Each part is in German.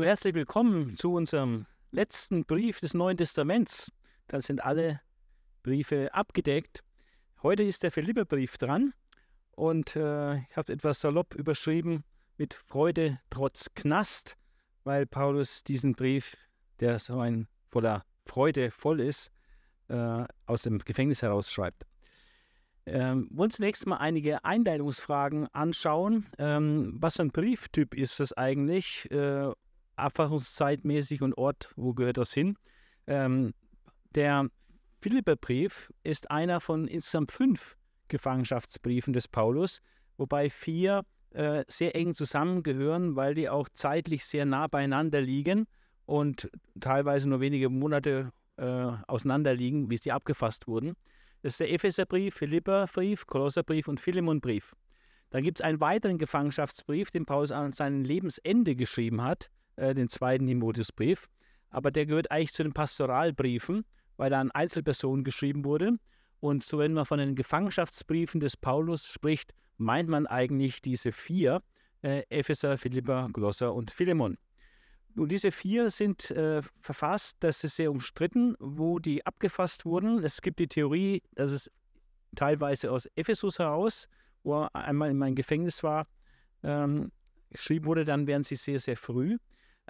So herzlich willkommen zu unserem letzten Brief des Neuen Testaments. Da sind alle Briefe abgedeckt. Heute ist der Philipperbrief dran und äh, ich habe etwas salopp überschrieben mit Freude trotz Knast, weil Paulus diesen Brief, der so ein voller Freude voll ist, äh, aus dem Gefängnis heraus schreibt. Ähm, wollen zunächst mal einige Einleitungsfragen anschauen. Ähm, was für ein Brieftyp ist das eigentlich äh, Abfassungszeitmäßig und Ort, wo gehört das hin. Ähm, der Philipperbrief ist einer von insgesamt fünf Gefangenschaftsbriefen des Paulus, wobei vier äh, sehr eng zusammengehören, weil die auch zeitlich sehr nah beieinander liegen und teilweise nur wenige Monate äh, liegen, wie sie abgefasst wurden. Das ist der Epheserbrief, Philipperbrief, Kolosserbrief und Philemonbrief. Dann gibt es einen weiteren Gefangenschaftsbrief, den Paulus an sein Lebensende geschrieben hat. Äh, den zweiten Timotheusbrief. Aber der gehört eigentlich zu den Pastoralbriefen, weil er an Einzelpersonen geschrieben wurde. Und so, wenn man von den Gefangenschaftsbriefen des Paulus spricht, meint man eigentlich diese vier: äh, Epheser, Philippa, Glosser und Philemon. Nun, diese vier sind äh, verfasst, das ist sehr umstritten, wo die abgefasst wurden. Es gibt die Theorie, dass es teilweise aus Ephesus heraus, wo er einmal in meinem Gefängnis war, ähm, geschrieben wurde, dann wären sie sehr, sehr früh.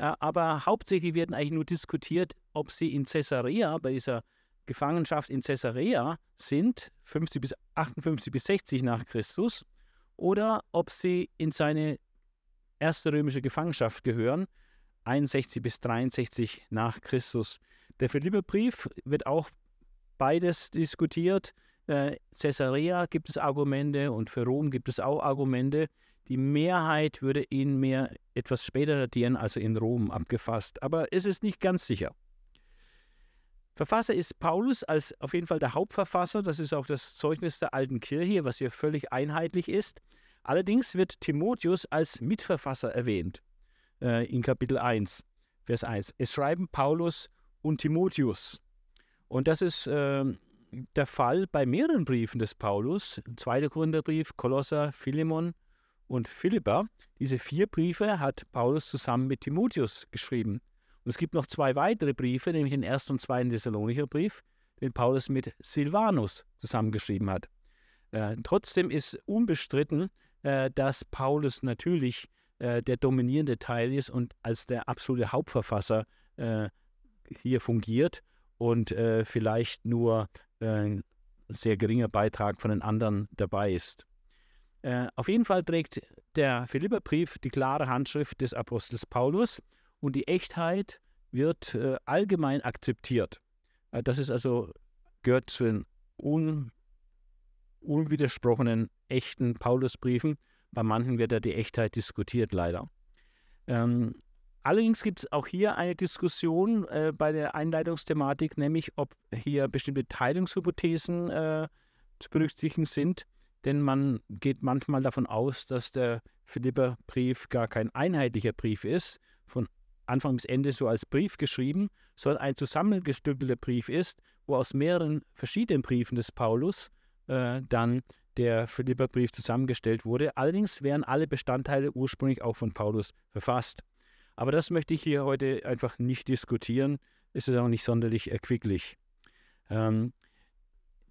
Äh, aber hauptsächlich wird eigentlich nur diskutiert, ob sie in Caesarea, bei dieser Gefangenschaft in Caesarea sind, 50 bis 58 bis 60 nach Christus, oder ob sie in seine erste römische Gefangenschaft gehören, 61 bis 63 nach Christus. Der Philipperbrief wird auch beides diskutiert. Äh, Caesarea gibt es Argumente und für Rom gibt es auch Argumente. Die Mehrheit würde ihn mehr etwas später datieren, also in Rom abgefasst, aber es ist nicht ganz sicher. Verfasser ist Paulus als auf jeden Fall der Hauptverfasser, das ist auch das Zeugnis der alten Kirche, was hier völlig einheitlich ist. Allerdings wird Timotheus als Mitverfasser erwähnt äh, in Kapitel 1, Vers 1. Es schreiben Paulus und Timotheus. Und das ist äh, der Fall bei mehreren Briefen des Paulus, 2. Korintherbrief, Kolosser, Philemon und Philippa. Diese vier Briefe hat Paulus zusammen mit Timotheus geschrieben. Und es gibt noch zwei weitere Briefe, nämlich den ersten und zweiten Thessalonicher Brief, den Paulus mit Silvanus zusammengeschrieben hat. Äh, trotzdem ist unbestritten, äh, dass Paulus natürlich äh, der dominierende Teil ist und als der absolute Hauptverfasser äh, hier fungiert und äh, vielleicht nur äh, ein sehr geringer Beitrag von den anderen dabei ist. Äh, auf jeden Fall trägt der Philipperbrief die klare Handschrift des Apostels Paulus und die Echtheit wird äh, allgemein akzeptiert. Äh, das ist also gehört zu den un, unwidersprochenen echten Paulusbriefen. Bei manchen wird ja die Echtheit diskutiert, leider. Ähm, allerdings gibt es auch hier eine Diskussion äh, bei der Einleitungsthematik, nämlich ob hier bestimmte Teilungshypothesen äh, zu berücksichtigen sind denn man geht manchmal davon aus, dass der Philipperbrief gar kein einheitlicher Brief ist, von Anfang bis Ende so als Brief geschrieben, sondern ein zusammengestückelter Brief ist, wo aus mehreren verschiedenen Briefen des Paulus äh, dann der Philipperbrief zusammengestellt wurde. Allerdings wären alle Bestandteile ursprünglich auch von Paulus verfasst. Aber das möchte ich hier heute einfach nicht diskutieren. Es ist auch nicht sonderlich erquicklich. Ähm,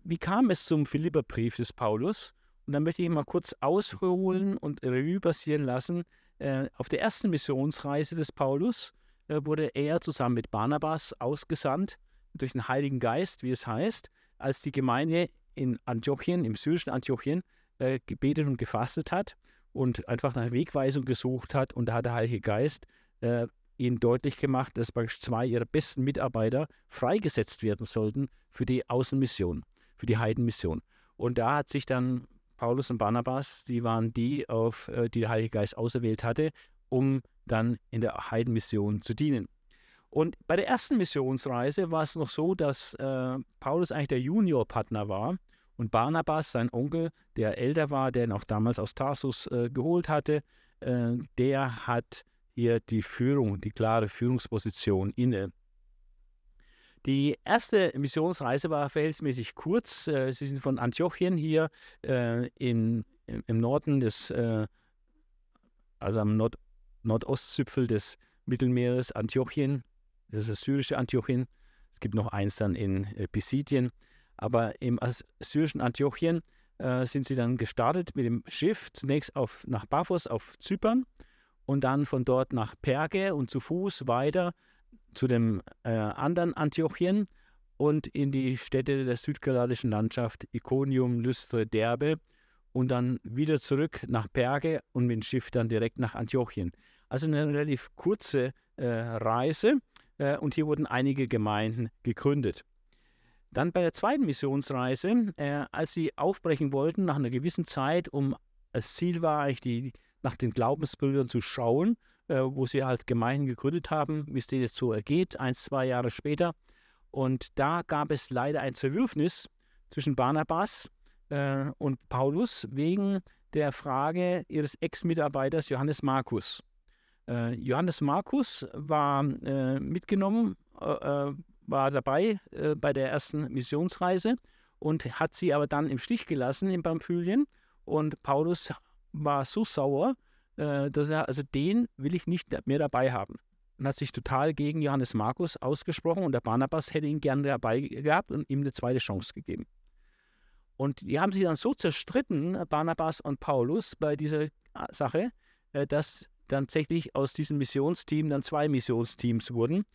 wie kam es zum Philipperbrief des Paulus? Und dann möchte ich mal kurz ausholen mhm. und Revue passieren lassen. Äh, auf der ersten Missionsreise des Paulus äh, wurde er zusammen mit Barnabas ausgesandt durch den Heiligen Geist, wie es heißt, als die Gemeinde in Antiochien, im syrischen Antiochien, äh, gebetet und gefastet hat und einfach nach Wegweisung gesucht hat. Und da hat der Heilige Geist ihnen deutlich gemacht, dass zwei ihrer besten Mitarbeiter freigesetzt werden sollten für die Außenmission, für die Heidenmission. Und da hat sich dann Paulus und Barnabas, die waren die, auf äh, die der Heilige Geist auserwählt hatte, um dann in der Heidenmission zu dienen. Und bei der ersten Missionsreise war es noch so, dass äh, Paulus eigentlich der Juniorpartner war und Barnabas, sein Onkel, der älter war, der ihn auch damals aus Tarsus äh, geholt hatte, äh, der hat hier die Führung, die klare Führungsposition inne. Die erste Missionsreise war verhältnismäßig kurz. Äh, sie sind von Antiochien hier äh, in, im Norden des, äh, also am Nord Nordostzipfel des Mittelmeeres, Antiochien, das ist das syrische Antiochien. Es gibt noch eins dann in äh, Pisidien. Aber im syrischen Antiochien äh, sind sie dann gestartet mit dem Schiff, zunächst auf, nach Paphos auf Zypern und dann von dort nach Perge und zu Fuß weiter zu dem äh, anderen Antiochien und in die Städte der südgallischen Landschaft Iconium, Lystre, Derbe und dann wieder zurück nach Berge und mit dem Schiff dann direkt nach Antiochien. Also eine relativ kurze äh, Reise äh, und hier wurden einige Gemeinden gegründet. Dann bei der zweiten Missionsreise, äh, als sie aufbrechen wollten nach einer gewissen Zeit, um das äh, Ziel war eigentlich die, nach den Glaubensbildern zu schauen äh, wo sie halt Gemeinden gegründet haben, wie es denen jetzt so ergeht, ein, zwei Jahre später. Und da gab es leider ein Zerwürfnis zwischen Barnabas äh, und Paulus wegen der Frage ihres Ex-Mitarbeiters Johannes Markus. Äh, Johannes Markus war äh, mitgenommen, äh, äh, war dabei bei der ersten Missionsreise und hat sie aber dann im Stich gelassen in Pamphylien. Und Paulus war so sauer, äh, dass er, also den will ich nicht mehr dabei haben. Und hat sich total gegen Johannes Markus ausgesprochen und der Barnabas hätte ihn gerne dabei gehabt und ihm eine zweite Chance gegeben. Und die haben sich dann so zerstritten, Barnabas und Paulus, bei dieser äh, Sache, äh, dass tatsächlich aus diesem Missionsteam dann zwei Missionsteams wurden.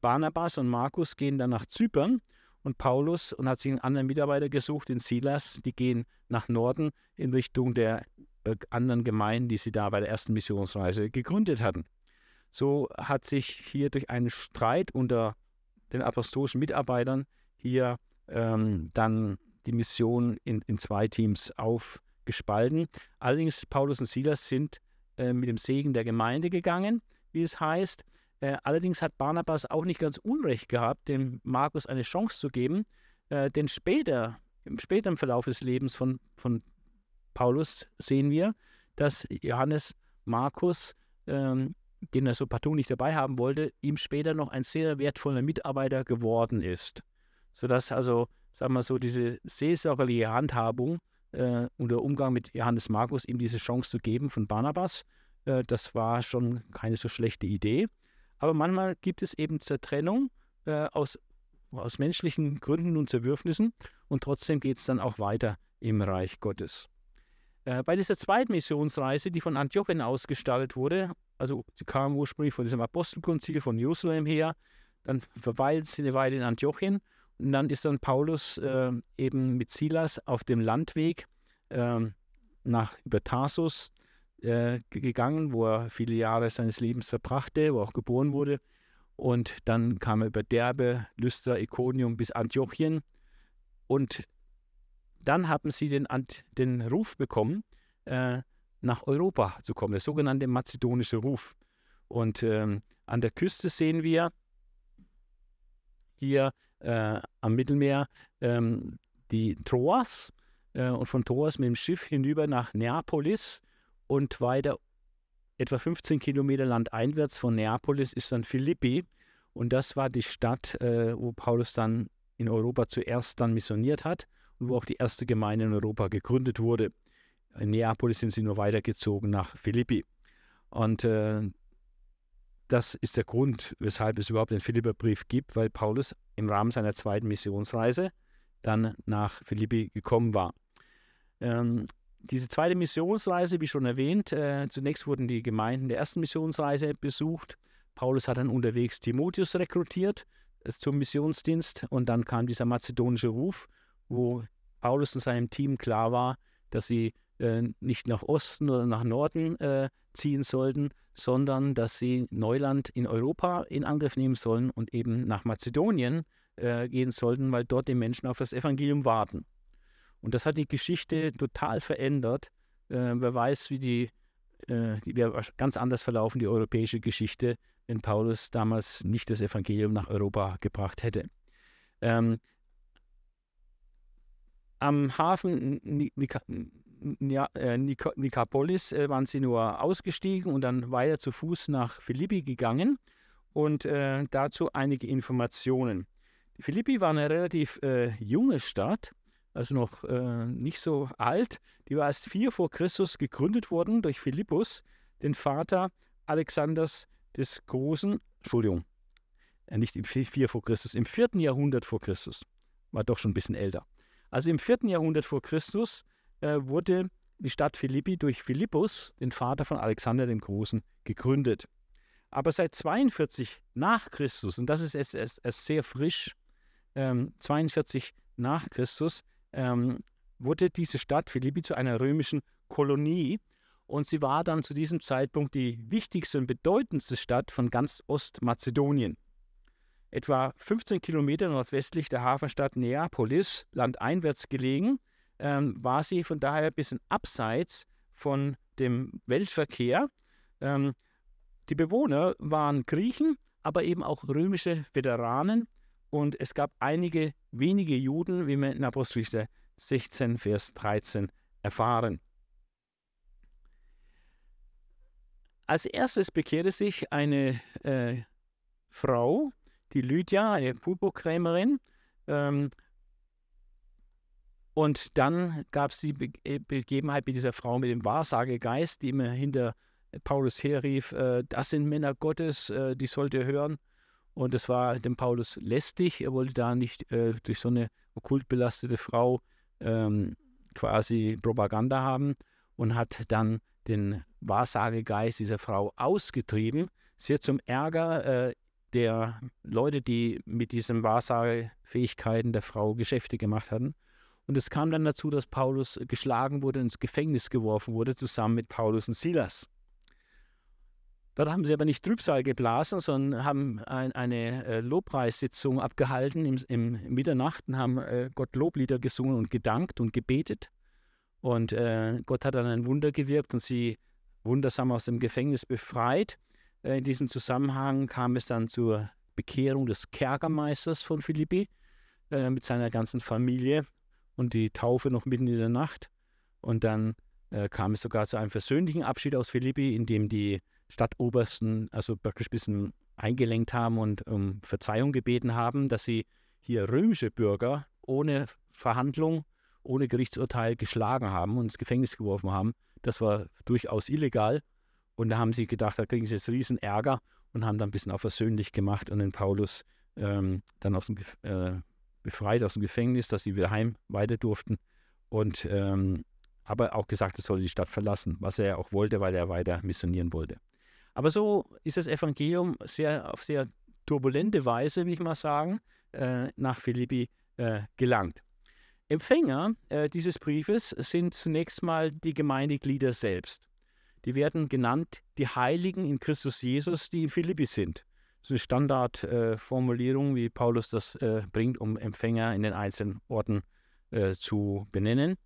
Barnabas und Markus gehen dann nach Zypern und Paulus und hat sich einen anderen Mitarbeiter gesucht, den Silas, die gehen nach Norden in Richtung der äh, anderen Gemeinden, die sie da bei der ersten Missionsreise gegründet hatten. So hat sich hier durch einen Streit unter den apostolischen Mitarbeitern hier ähm, dann die Mission in, in zwei Teams aufgespalten. Allerdings Paulus und Silas sind äh, mit dem Segen der Gemeinde gegangen, wie es heißt. Äh, allerdings hat Barnabas auch nicht ganz Unrecht gehabt, dem Markus eine Chance zu geben, äh, denn später, im späteren Verlauf des Lebens von, von Paulus sehen wir, dass Johannes Markus, ähm, den er so partout nicht dabei haben wollte, ihm später noch ein sehr wertvoller Mitarbeiter geworden ist. Sodass also, sagen wir so, diese seelsorgerliche Handhabung äh, und der Umgang mit Johannes Markus, ihm diese Chance zu geben von Barnabas, äh, das war schon keine so schlechte Idee. Aber manchmal gibt es eben Zertrennung äh, aus, aus menschlichen Gründen und Zerwürfnissen und trotzdem geht es dann auch weiter im Reich Gottes. Äh, bei dieser zweiten Missionsreise, die von Antiochien ausgestattet wurde, also sie kamen ursprünglich von diesem Apostelkonzil von Jerusalem her, dann verweilt sie eine Weile in Antiochien und dann ist dann Paulus äh, eben mit Silas auf dem Landweg äh, nach über Tarsus äh, gegangen, wo er viele Jahre seines Lebens verbrachte, wo er auch geboren wurde. Und dann kam er über Derbe, Lystra, Iconium bis Antiochien. Und dann haben sie den, den Ruf bekommen, äh, nach Europa zu kommen, der sogenannte mazedonische Ruf. Und ähm, an der Küste sehen wir hier äh, am Mittelmeer ähm, die Troas äh, und von Troas mit dem Schiff hinüber nach Neapolis und weiter etwa 15 Kilometer landeinwärts von Neapolis ist dann Philippi und das war die Stadt, äh, wo Paulus dann in Europa zuerst dann missioniert hat und wo auch die erste Gemeinde in Europa gegründet wurde. In Neapolis sind sie nur weitergezogen nach Philippi. Und äh, das ist der Grund, weshalb es überhaupt den Philipperbrief gibt, weil Paulus im Rahmen seiner zweiten Missionsreise dann nach Philippi gekommen war. Ähm, diese zweite Missionsreise, wie schon erwähnt, äh, zunächst wurden die Gemeinden der ersten Missionsreise besucht. Paulus hat dann unterwegs Timotheus rekrutiert äh, zum Missionsdienst und dann kam dieser mazedonische Ruf wo Paulus und seinem Team klar war, dass sie äh, nicht nach Osten oder nach Norden äh, ziehen sollten, sondern dass sie Neuland in Europa in Angriff nehmen sollen und eben nach Mazedonien äh, gehen sollten, weil dort die Menschen auf das Evangelium warten. Und das hat die Geschichte total verändert. Äh, wer weiß, wie die, äh, die wäre ganz anders verlaufen, die europäische Geschichte, wenn Paulus damals nicht das Evangelium nach Europa gebracht hätte. Ähm, am Hafen äh, Nika, Nikapolis äh, waren sie nur ausgestiegen und dann weiter zu Fuß nach Philippi gegangen und äh, dazu einige Informationen. Philippi war eine relativ äh, junge Stadt, also noch äh, nicht so alt. Die war erst vier vor Christus gegründet worden durch Philippus, den Vater Alexanders des Großen, Entschuldigung, äh, nicht im 4 vor Christus, im vierten Jahrhundert vor Christus. War doch schon ein bisschen älter. Also im vierten Jahrhundert vor Christus äh, wurde die Stadt Philippi durch Philippus, den Vater von Alexander dem Großen, gegründet. Aber seit 42 nach Christus, und das ist erst, erst, erst sehr frisch, ähm, 42 nach Christus, ähm, wurde diese Stadt Philippi zu einer römischen Kolonie. Und sie war dann zu diesem Zeitpunkt die wichtigste und bedeutendste Stadt von ganz Ostmazedonien etwa 15 Kilometer nordwestlich der Hafenstadt Neapolis, landeinwärts gelegen, ähm, war sie von daher ein bisschen abseits von dem Weltverkehr. Ähm, die Bewohner waren Griechen, aber eben auch römische Veteranen und es gab einige wenige Juden, wie wir in Apostelgeschichte 16, Vers 13 erfahren. Als erstes bekehrte sich eine äh, Frau die Lydia, eine Purpurkrämerin. Ähm, und dann gab es die Be äh, Begebenheit mit dieser Frau mit dem Wahrsagegeist, die immer hinter Paulus herrief, äh, das sind Männer Gottes, äh, die sollt ihr hören. Und das war dem Paulus lästig, er wollte da nicht äh, durch so eine okkult belastete Frau ähm, quasi Propaganda haben und hat dann den Wahrsagegeist dieser Frau ausgetrieben, sehr zum Ärger äh, der Leute, die mit diesen Wahrsagefähigkeiten der Frau Geschäfte gemacht hatten. Und es kam dann dazu, dass Paulus geschlagen wurde, ins Gefängnis geworfen wurde, zusammen mit Paulus und Silas. Dort haben sie aber nicht Trübsal geblasen, sondern haben ein, eine äh, Lobpreissitzung abgehalten im, im Mitternacht und haben äh, Gott Loblieder gesungen und gedankt und gebetet. Und äh, Gott hat dann ein Wunder gewirkt und sie wundersam aus dem Gefängnis befreit. Äh, in diesem Zusammenhang kam es dann zur Bekehrung des Kerkermeisters von Philippi äh, mit seiner ganzen Familie und die Taufe noch mitten in der Nacht. Und dann äh, kam es sogar zu einem versöhnlichen Abschied aus Philippi, in dem die Stadtobersten also praktisch ein bisschen eingelenkt haben und um Verzeihung gebeten haben, dass sie hier römische Bürger ohne Verhandlung, ohne Gerichtsurteil geschlagen haben und ins Gefängnis geworfen haben. Das war durchaus illegal und da haben sie gedacht, da kriegen sie jetzt riesen Ärger und haben dann ein bisschen auch versöhnlich gemacht und den Paulus ähm, dann aus dem, äh, befreit aus dem Gefängnis, dass sie wieder heim weiter durften. Und ähm, aber auch gesagt, er solle die Stadt verlassen, was er ja auch wollte, weil er weiter missionieren wollte. Aber so ist das Evangelium sehr auf sehr turbulente Weise, will ich mal sagen, äh, nach Philippi äh, gelangt. Empfänger äh, dieses Briefes sind zunächst mal die Gemeindeglieder selbst die werden genannt die Heiligen in Christus Jesus, die in Philippi sind. Das ist eine Standardformulierung, äh, wie Paulus das äh, bringt, um Empfänger in den einzelnen Orten äh, zu benennen.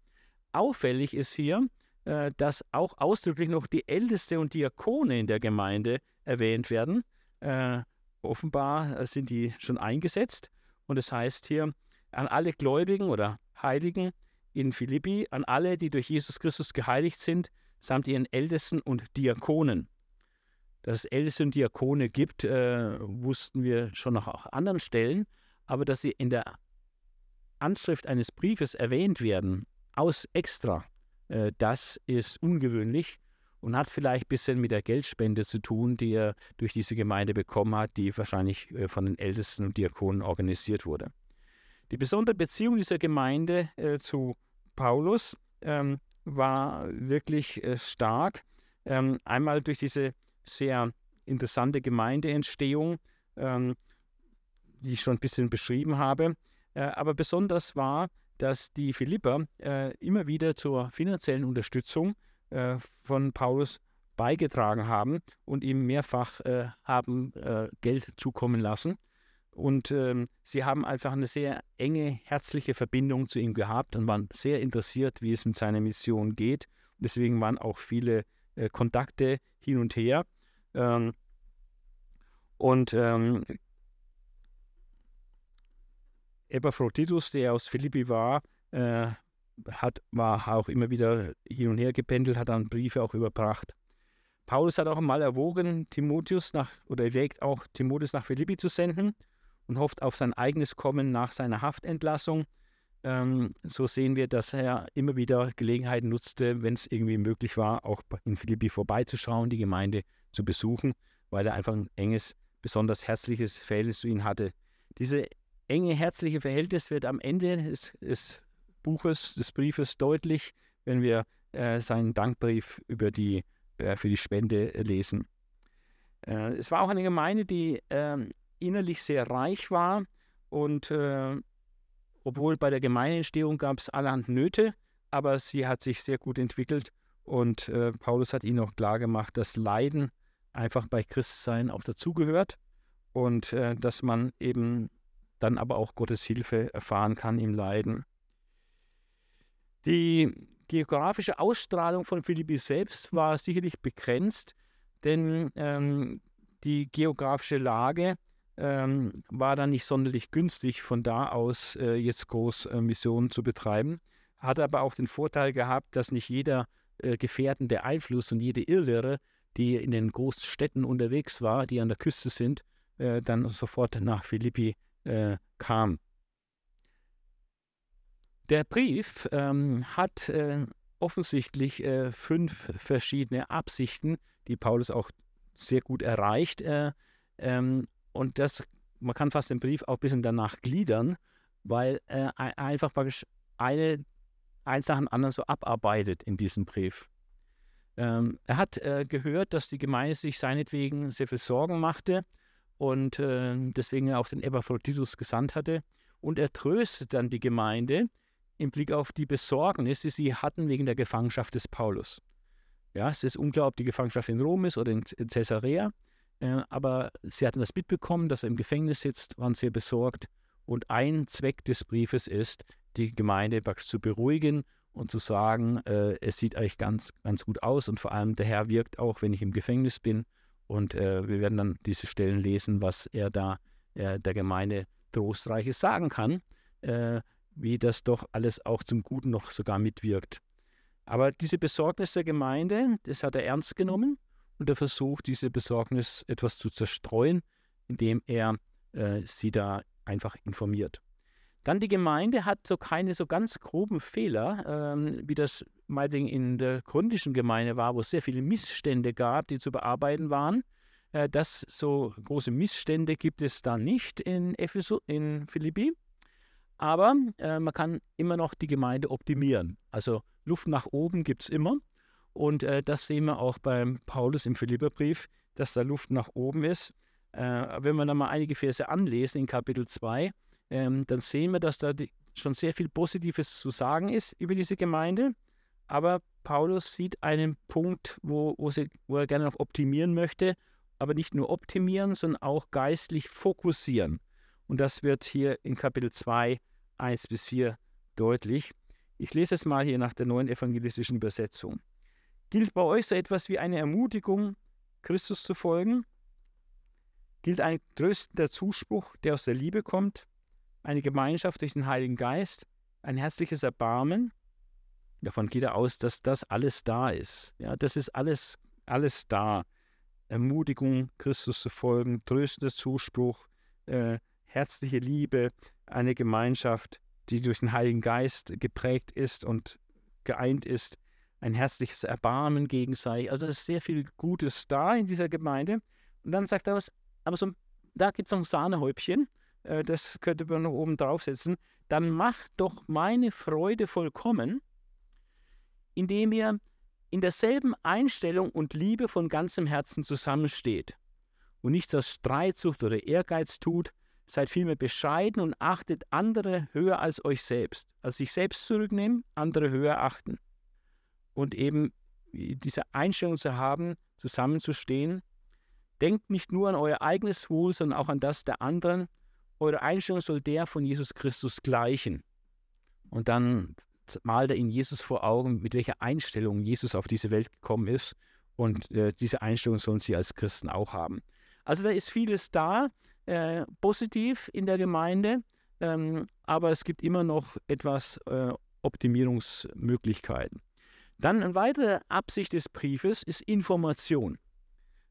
Auffällig ist hier, äh, dass auch ausdrücklich noch die Älteste und Diakone in der Gemeinde erwähnt werden. Äh, offenbar sind die schon eingesetzt. Und es das heißt hier, an alle Gläubigen oder Heiligen in Philippi, an alle, die durch Jesus Christus geheiligt sind, samt ihren Ältesten und Diakonen. Dass es Älteste und Diakone gibt, äh, wussten wir schon noch auch anderen Stellen, aber dass sie in der Anschrift eines Briefes erwähnt werden, aus extra, äh, das ist ungewöhnlich und hat vielleicht ein bisschen mit der Geldspende zu tun, die er durch diese Gemeinde bekommen hat, die wahrscheinlich äh, von den Ältesten und Diakonen organisiert wurde. Die besondere Beziehung dieser Gemeinde äh, zu Paulus ähm, war wirklich äh, stark. Ähm, einmal durch diese sehr interessante Gemeindeentstehung, ähm, die ich schon ein bisschen beschrieben habe. Äh, aber besonders war, dass die Philipper äh, immer wieder zur finanziellen Unterstützung äh, von Paulus beigetragen haben und ihm mehrfach äh, haben äh, Geld zukommen lassen. Und ähm, sie haben einfach eine sehr enge, herzliche Verbindung zu ihm gehabt und waren sehr interessiert, wie es mit seiner Mission geht. Deswegen waren auch viele äh, Kontakte hin und her. Ähm, und ähm, Epaphroditus, der aus Philippi war, äh, hat, war auch immer wieder hin und her gependelt, hat dann Briefe auch überbracht. Paulus hat auch mal erwogen, Timotheus nach, oder erwägt auch, Timotheus nach Philippi zu senden und hofft auf sein eigenes Kommen nach seiner Haftentlassung. Ähm, so sehen wir, dass er immer wieder Gelegenheiten nutzte, wenn es irgendwie möglich war, auch in Philippi vorbeizuschauen, die Gemeinde zu besuchen, weil er einfach ein enges, besonders herzliches Verhältnis zu ihnen hatte. Diese enge herzliche Verhältnis wird am Ende des, des Buches, des Briefes deutlich, wenn wir äh, seinen Dankbrief über die, äh, für die Spende äh, lesen. es war auch eine Gemeinde, die ähm, innerlich sehr reich war und äh, obwohl bei der Gemeindeentstehung gab es allerhand Nöte, aber sie hat sich sehr gut entwickelt und äh, Paulus hat ihnen auch klargemacht, dass Leiden einfach bei Christsein auch dazugehört und äh, dass man eben dann aber auch Gottes Hilfe erfahren kann im Leiden. Die geografische Ausstrahlung von Philippi selbst war sicherlich begrenzt, denn ähm, die geografische Lage ähm, war dann nicht sonderlich günstig, von da aus äh, jetzt groß äh, Missionen zu betreiben. Hat aber auch den Vorteil gehabt, dass nicht jeder äh, gefährdende Einfluss und jede Irrlehre, die in den Großstädten unterwegs war, die an der Küste sind, äh, dann sofort nach Philippi äh, kam. Der Brief ähm, hat äh, offensichtlich fünf verschiedene Absichten, die Paulus auch sehr gut erreicht. Ähm, und das, man kann fast den Brief auch ein bisschen danach gliedern, weil äh, einfach praktisch eine, eins nach dem anderen so abarbeitet in diesem Brief. Ähm, er hat äh, gehört, dass die Gemeinde sich seinetwegen sehr viel Sorgen machte und äh, deswegen auch den Epaphroditus gesandt hatte. Und er tröstet dann die Gemeinde im Blick auf die Besorgnis, die sie hatten wegen der Gefangenschaft des Paulus. Ja, es ist unglaublich, ob die Gefangenschaft in Rom ist oder in Caesarea. Äh, aber sie hatten das mitbekommen, dass er im Gefängnis sitzt, waren sehr besorgt. Und ein Zweck des Briefes ist, die Gemeinde zu beruhigen und zu sagen, äh, es sieht eigentlich ganz, ganz gut aus und vor allem der Herr wirkt auch, wenn ich im Gefängnis bin. Und äh, wir werden dann diese Stellen lesen, was er da äh, der Gemeinde Trostreiches sagen kann, äh, wie das doch alles auch zum Guten noch sogar mitwirkt. Aber diese Besorgnis der Gemeinde, das hat er ernst genommen und er versucht, diese Besorgnis etwas zu zerstreuen, indem er äh, sie da einfach informiert. Dann die Gemeinde hat so keine so ganz groben Fehler, ähm, wie das meinetwegen in der gründischen Gemeinde war, wo es sehr viele Missstände gab, die zu bearbeiten waren. Äh, das so große Missstände gibt es da nicht in Ephesus, in Philippi. Aber äh, man kann immer noch die Gemeinde optimieren. Also Luft nach oben gibt es immer. Und äh, das sehen wir auch beim Paulus im Philipperbrief, dass da Luft nach oben ist. Äh, wenn wir dann mal einige Verse anlesen in Kapitel 2, ähm, dann sehen wir, dass da die, schon sehr viel Positives zu sagen ist über diese Gemeinde. Aber Paulus sieht einen Punkt, wo, wo, sie, wo er gerne noch optimieren möchte, aber nicht nur optimieren, sondern auch geistlich fokussieren. Und das wird hier in Kapitel 2, 1 bis 4 deutlich. Ich lese es mal hier nach der neuen evangelistischen Übersetzung. Gilt bei euch so etwas wie eine Ermutigung, Christus zu folgen? Gilt ein tröstender Zuspruch, der aus der Liebe kommt? Eine Gemeinschaft durch den Heiligen Geist? Ein herzliches Erbarmen? Davon geht er aus, dass das alles da ist. Ja, das ist alles, alles da. Ermutigung, Christus zu folgen, tröstender Zuspruch, äh, herzliche Liebe, eine Gemeinschaft, die durch den Heiligen Geist geprägt ist und geeint ist ein herzliches Erbarmen gegenseitig. Also es ist sehr viel Gutes da in dieser Gemeinde. Und dann sagt er was, aber so, da gibt es noch ein Sahnehäubchen, äh, das könnte man noch oben draufsetzen. Dann macht doch meine Freude vollkommen, indem ihr in derselben Einstellung und Liebe von ganzem Herzen zusammensteht und nichts aus Streitsucht oder Ehrgeiz tut, seid vielmehr bescheiden und achtet andere höher als euch selbst. Als sich selbst zurücknehmen, andere höher achten und eben äh, diese Einstellung zu haben, zusammenzustehen. Denkt nicht nur an euer eigenes Wohl, sondern auch an das der anderen. Eure Einstellung soll der von Jesus Christus gleichen. Und dann malt er ihn Jesus vor Augen, mit welcher Einstellung Jesus auf diese Welt gekommen ist. Und äh, diese Einstellung sollen sie als Christen auch haben. Also da ist vieles da, äh, positiv in der Gemeinde, ähm, aber es gibt immer noch etwas äh, Optimierungsmöglichkeiten. Dann eine weitere Absicht des Briefes ist Information.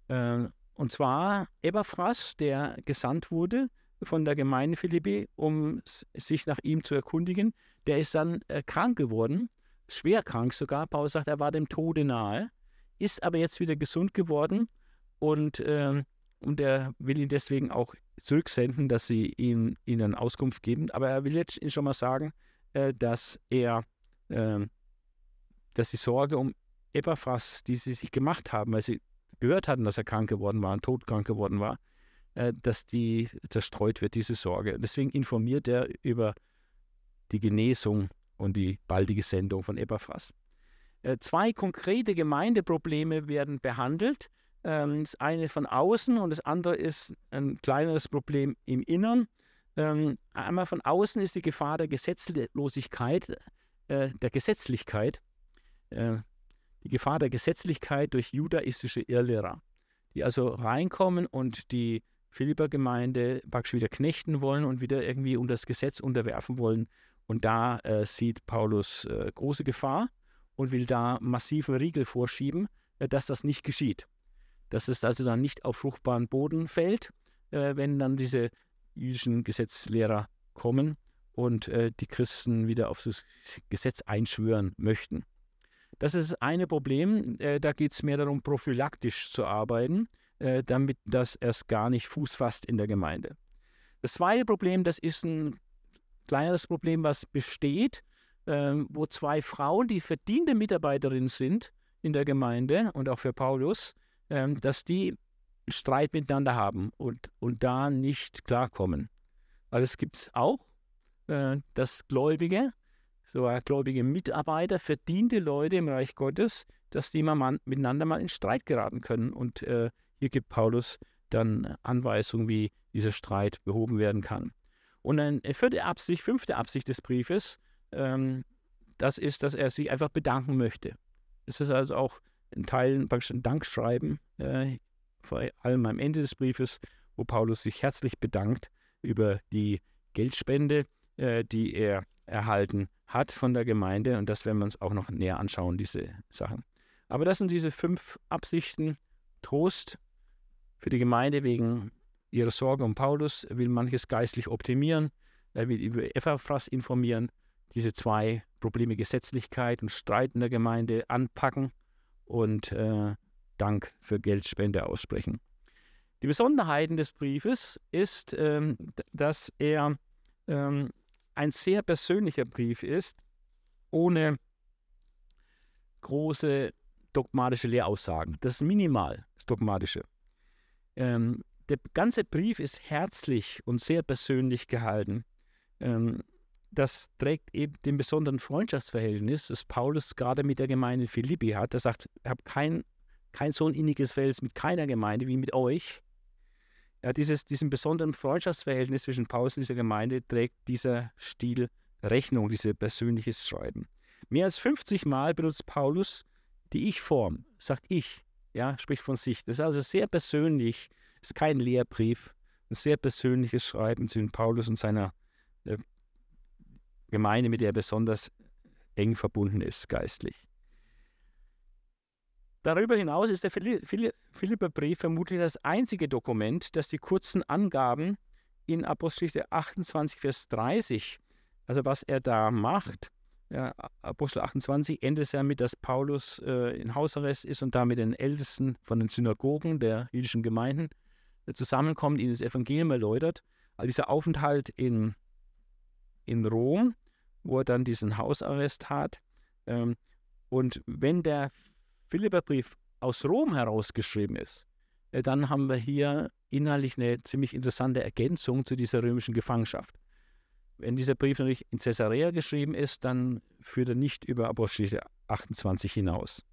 Ähm, und zwar Eberfraß, der gesandt wurde von der Gemeinde Philippi, um sich nach ihm zu erkundigen, der ist dann äh, krank geworden, schwer krank sogar. Paulus sagt, er war dem Tode nahe, ist aber jetzt wieder gesund geworden und, ähm, und er will ihn deswegen auch zurücksenden, dass sie ihm, ihm dann Auskunft geben. Aber er will jetzt schon mal sagen, äh, dass er äh, dass die Sorge um Epaphras, die sie sich gemacht haben, weil sie gehört hatten, dass er krank geworden war, todkrank geworden war, äh, dass die zerstreut wird, diese Sorge. Deswegen informiert er über die Genesung und die baldige Sendung von Epaphras. Äh, zwei konkrete Gemeindeprobleme werden behandelt. Ähm, das eine von außen und das andere ist ein kleineres Problem im Innern. Ähm, einmal von außen ist die Gefahr der Gesetzlosigkeit, äh, der Gesetzlichkeit äh, die Gefahr der Gesetzlichkeit durch judaistische Irrlehrer, die also reinkommen und die Philippergemeinde praktisch wieder knechten wollen und wieder irgendwie um das Gesetz unterwerfen wollen. Und da äh, sieht Paulus äh, große Gefahr und will da massive Riegel vorschieben, äh, dass das nicht geschieht. Dass es also dann nicht auf fruchtbaren Boden fällt, äh, wenn dann diese jüdischen Gesetzlehrer kommen und die Christen wieder auf das Gesetz einschwören möchten. Das ist das eine Problem. Äh, da geht es mehr darum, prophylaktisch zu arbeiten, äh, damit das erst gar nicht Fuß fasst in der Gemeinde. Das zweite Problem, das ist ein kleineres Problem, was besteht, äh, wo zwei Frauen, die verdiente Mitarbeiterinnen sind in der Gemeinde und auch für Paulus, ähm, dass die Streit miteinander haben und, und da nicht klarkommen. Also es gibt es auch, äh, dass Gläubige so gläubige Mitarbeiter, verdiente Leute im Reich Gottes, dass die mal miteinander mal in Streit geraten können. Und äh, hier gibt Paulus dann Anweisungen, wie dieser Streit behoben werden kann. Und eine äh, vierte Absicht, fünfte Absicht des Briefes, ähm, das ist, dass er sich einfach bedanken möchte. Es ist also auch ein Teil, praktisch ein Dankschreiben, äh, vor allem am Ende des Briefes, wo Paulus sich herzlich bedankt über die Geldspende, äh, die er erhalten hat von der Gemeinde. Und das werden wir uns auch noch näher anschauen, diese Sachen. Aber das sind diese fünf Absichten. Trost für die Gemeinde wegen ihrer Sorge um Paulus. Er will manches geistlich optimieren. Er will über Epaphras informieren. Diese zwei Probleme Gesetzlichkeit und Streit in der Gemeinde anpacken und äh, Dank für Geldspende aussprechen. Die Besonderheiten des Briefes ist, ähm, dass er ähm, ein sehr persönlicher Brief ist, ohne große dogmatische Lehraussagen. Das ist minimal, das dogmatische. Ähm, der ganze Brief ist herzlich und sehr persönlich gehalten. Ähm, das trägt eben dem besonderen Freundschaftsverhältnis, das Paulus gerade mit der Gemeinde Philippi hat. Er sagt, ich habe kein, kein so ein inniges Verhältnis mit keiner Gemeinde wie mit euch ja, dieses, diesem besonderen Freundschaftsverhältnis zwischen Paulus und dieser Gemeinde trägt dieser Stil Rechnung, dieses persönliche Schreiben. Mehr als 50 Mal benutzt Paulus die Ich-Form, sagt ich, ja, spricht von sich. Das ist also sehr persönlich, ist kein Lehrbrief, ein sehr persönliches Schreiben zwischen Paulus und seiner äh, Gemeinde, mit der er besonders eng verbunden ist, geistlich. Darüber hinaus ist der Philipperbrief vermutlich das einzige Dokument, das die kurzen Angaben in Apostelgeschichte 28, Vers 30, also was er da macht, ja, Apostel 28 endet ja mit, dass Paulus äh, in Hausarrest ist und da mit den Ältesten von den Synagogen der jüdischen Gemeinden äh, zusammenkommt, ihnen das Evangelium erläutert. All dieser Aufenthalt in, in Rom, wo er dann diesen Hausarrest hat. Ähm, und wenn der Philipperbrief aus Rom herausgeschrieben ist, äh, dann haben wir hier inhaltlich eine ziemlich interessante Ergänzung zu dieser römischen Gefangenschaft. Wenn dieser Brief natürlich in Caesarea geschrieben ist, dann führt er nicht über Apostelgeschichte 28 hinaus.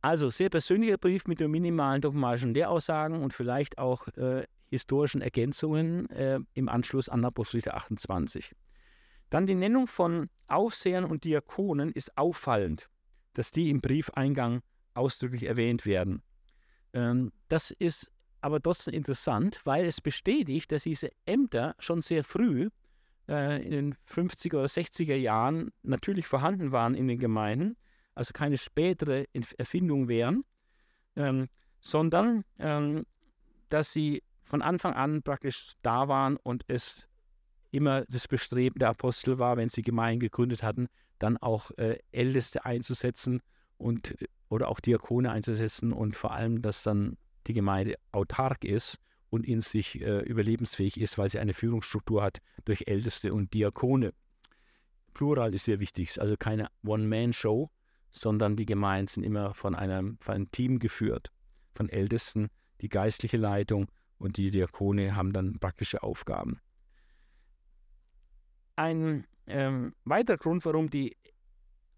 Also sehr persönlicher Brief mit nur minimalen dogmatischen Lehraussagen und vielleicht auch äh, historischen Ergänzungen äh, im Anschluss an Apostelgeschichte 28. Dann die Nennung von Aufsehern und Diakonen ist auffallend dass die im Briefeingang ausdrücklich erwähnt werden. Ähm, das ist aber trotzdem interessant, weil es bestätigt, dass diese Ämter schon sehr früh äh, in den 50er oder 60er Jahren natürlich vorhanden waren in den Gemeinden, also keine spätere Erfindung wären, ähm, sondern ähm, dass sie von Anfang an praktisch da waren und es immer das Bestreben der Apostel war, wenn sie Gemeinden gegründet hatten, dann auch äh, Älteste einzusetzen und äh, oder auch Diakone einzusetzen und vor allem, dass dann die Gemeinde autark ist und in sich äh, überlebensfähig ist, weil sie eine Führungsstruktur hat durch Älteste und Diakone. Plural ist sehr wichtig, also keine One-Man-Show, sondern die Gemeinden sind immer von einem, von einem Team geführt, von Ältesten, die geistliche Leitung und die Diakone haben dann praktische Aufgaben ein ähm, weiterer Grund, warum die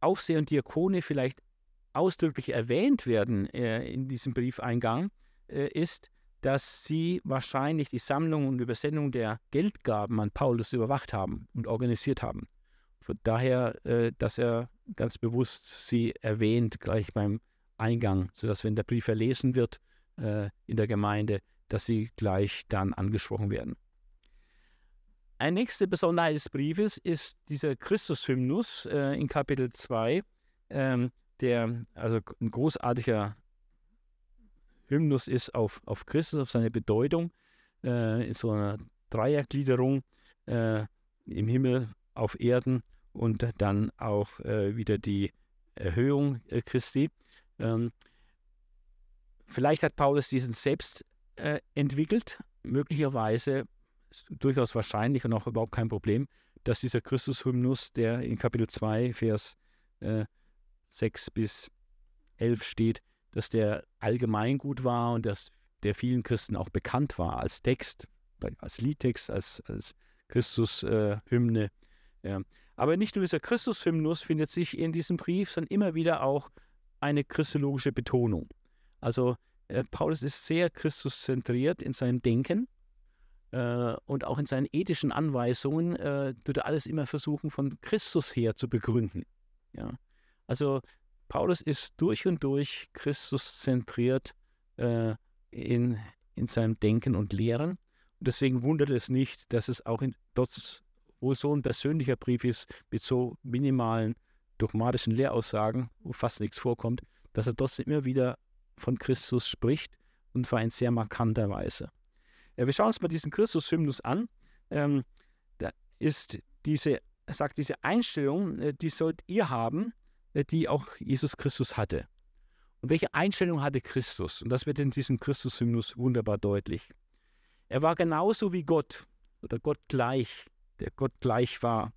Aufseher und Diakone vielleicht ausdrücklich erwähnt werden äh, in diesem Briefeingang, äh, ist, dass sie wahrscheinlich die Sammlung und Übersendung der Geldgaben an Paulus überwacht haben und organisiert haben. Von daher, äh, dass er ganz bewusst sie erwähnt, gleich beim Eingang, sodass, wenn der Brief verlesen wird äh, in der Gemeinde, dass sie gleich dann angesprochen werden. Eine nächste Besonderheit des Briefes ist dieser Christus-Hymnus äh, in Kapitel 2, ähm, der also ein großartiger Hymnus ist auf, auf Christus, auf seine Bedeutung, äh, in so einer Dreiergliederung äh, im Himmel, auf Erden und dann auch äh, wieder die Erhöhung äh, Christi. Ähm, vielleicht hat Paulus diesen selbst äh, entwickelt, möglicherweise durchaus wahrscheinlich und auch überhaupt kein Problem, dass dieser Christus-Hymnus, der in Kapitel 2, Vers äh, 6 bis 11 steht, dass der allgemeingut war und dass der vielen Christen auch bekannt war als Text, als Liedtext, als, als Christus-Hymne. Äh, ja. Aber nicht nur dieser Christus-Hymnus findet sich in diesem Brief, sondern immer wieder auch eine christologische Betonung. Also äh, Paulus ist sehr Christus-zentriert in seinem Denken äh, und auch in seinen ethischen Anweisungen äh, tut er alles immer versuchen, von Christus her zu begründen. Ja. Also Paulus ist durch und durch Christus zentriert äh, in, in seinem Denken und Lehren. Und deswegen wundert es nicht, dass es auch in trotz, wo so ein persönlicher Brief ist, mit so minimalen dogmatischen Lehraussagen, wo fast nichts vorkommt, dass er trotzdem immer wieder von Christus spricht und zwar in sehr markanter Weise. Ja, wir schauen uns mal diesen Christus-Hymnus an. Ähm, da ist diese, sagt diese Einstellung, äh, die sollt ihr haben, äh, die auch Jesus Christus hatte. Und welche Einstellung hatte Christus? Und das wird in diesem Christus-Hymnus wunderbar deutlich. Er war genauso wie Gott oder Gott gleich, der Gott gleich war.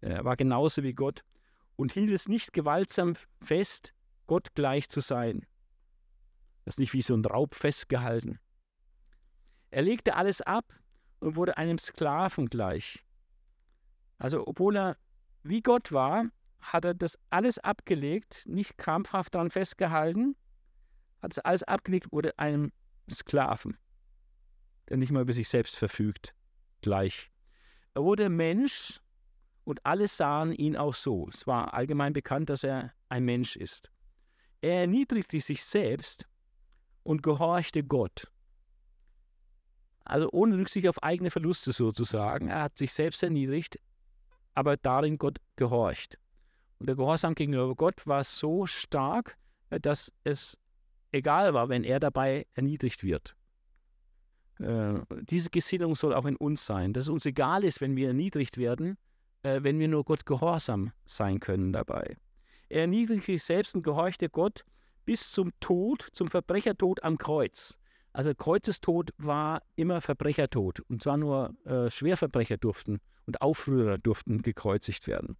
Er war genauso wie Gott und hielt es nicht gewaltsam fest, Gott gleich zu sein. Das ist nicht wie so ein Raub festgehalten. Er legte alles ab und wurde einem Sklaven gleich. Also obwohl er wie Gott war, hat er das alles abgelegt, nicht krampfhaft daran festgehalten, hat es alles abgelegt, wurde einem Sklaven, der nicht mal über sich selbst verfügt, gleich. Er wurde Mensch und alle sahen ihn auch so. Es war allgemein bekannt, dass er ein Mensch ist. Er erniedrigte sich selbst und gehorchte Gott. Also ohne Rücksicht auf eigene Verluste sozusagen. Er hat sich selbst erniedrigt, aber darin Gott gehorcht. Und der Gehorsam gegenüber Gott war so stark, äh, dass es egal war, wenn er dabei erniedrigt wird. Äh, diese Gesinnung soll auch in uns sein, dass es uns egal ist, wenn wir erniedrigt werden, äh, wenn wir nur Gott gehorsam sein können dabei. Er erniedrigte sich selbst und gehorchte Gott bis zum Tod, zum Verbrechertod am Kreuz. Also Kreuzestod war immer Verbrechertod. Und zwar nur äh, Schwerverbrecher durften und Aufrührer durften gekreuzigt werden.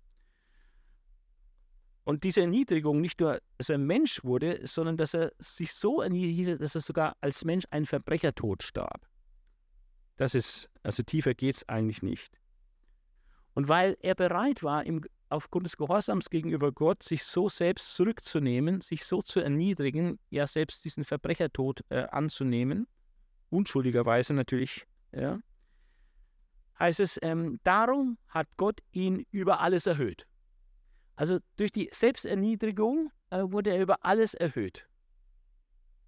Und diese Erniedrigung, nicht nur, dass er Mensch wurde, sondern dass er sich so erniedrigte, dass er sogar als Mensch ein Verbrechertod starb. Das ist, also tiefer geht es eigentlich nicht. Und weil er bereit war, im aufgrund des Gehorsams gegenüber Gott, sich so selbst zurückzunehmen, sich so zu erniedrigen, ja selbst diesen Verbrechertod äh, anzunehmen, unschuldigerweise natürlich, ja, heißt es, ähm, darum hat Gott ihn über alles erhöht. Also durch die Selbsterniedrigung äh, wurde er über alles erhöht.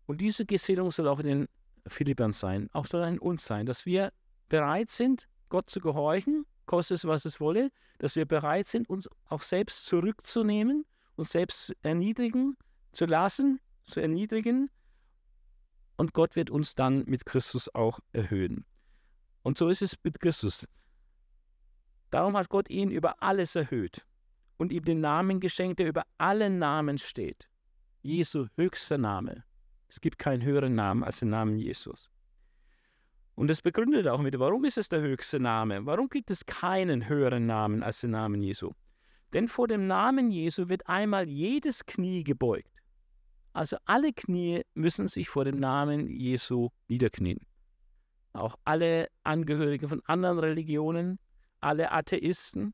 Und diese Gesinnung soll auch in den Philippern sein, auch soll in uns sein, dass wir bereit sind, Gott zu gehorchen koste es, was es wolle, dass wir bereit sind, uns auch selbst zurückzunehmen, uns selbst erniedrigen zu lassen, zu erniedrigen. Und Gott wird uns dann mit Christus auch erhöhen. Und so ist es mit Christus. Darum hat Gott ihn über alles erhöht und ihm den Namen geschenkt, der über allen Namen steht. Jesu höchster Name. Es gibt keinen höheren Namen als den Namen Jesus. Und das begründet auch mit, warum ist es der höchste Name? Warum gibt es keinen höheren Namen als den Namen Jesu? Denn vor dem Namen Jesu wird einmal jedes Knie gebeugt. Also alle Knie müssen sich vor dem Namen Jesu niederknien. Auch alle Angehörigen von anderen Religionen, alle Atheisten,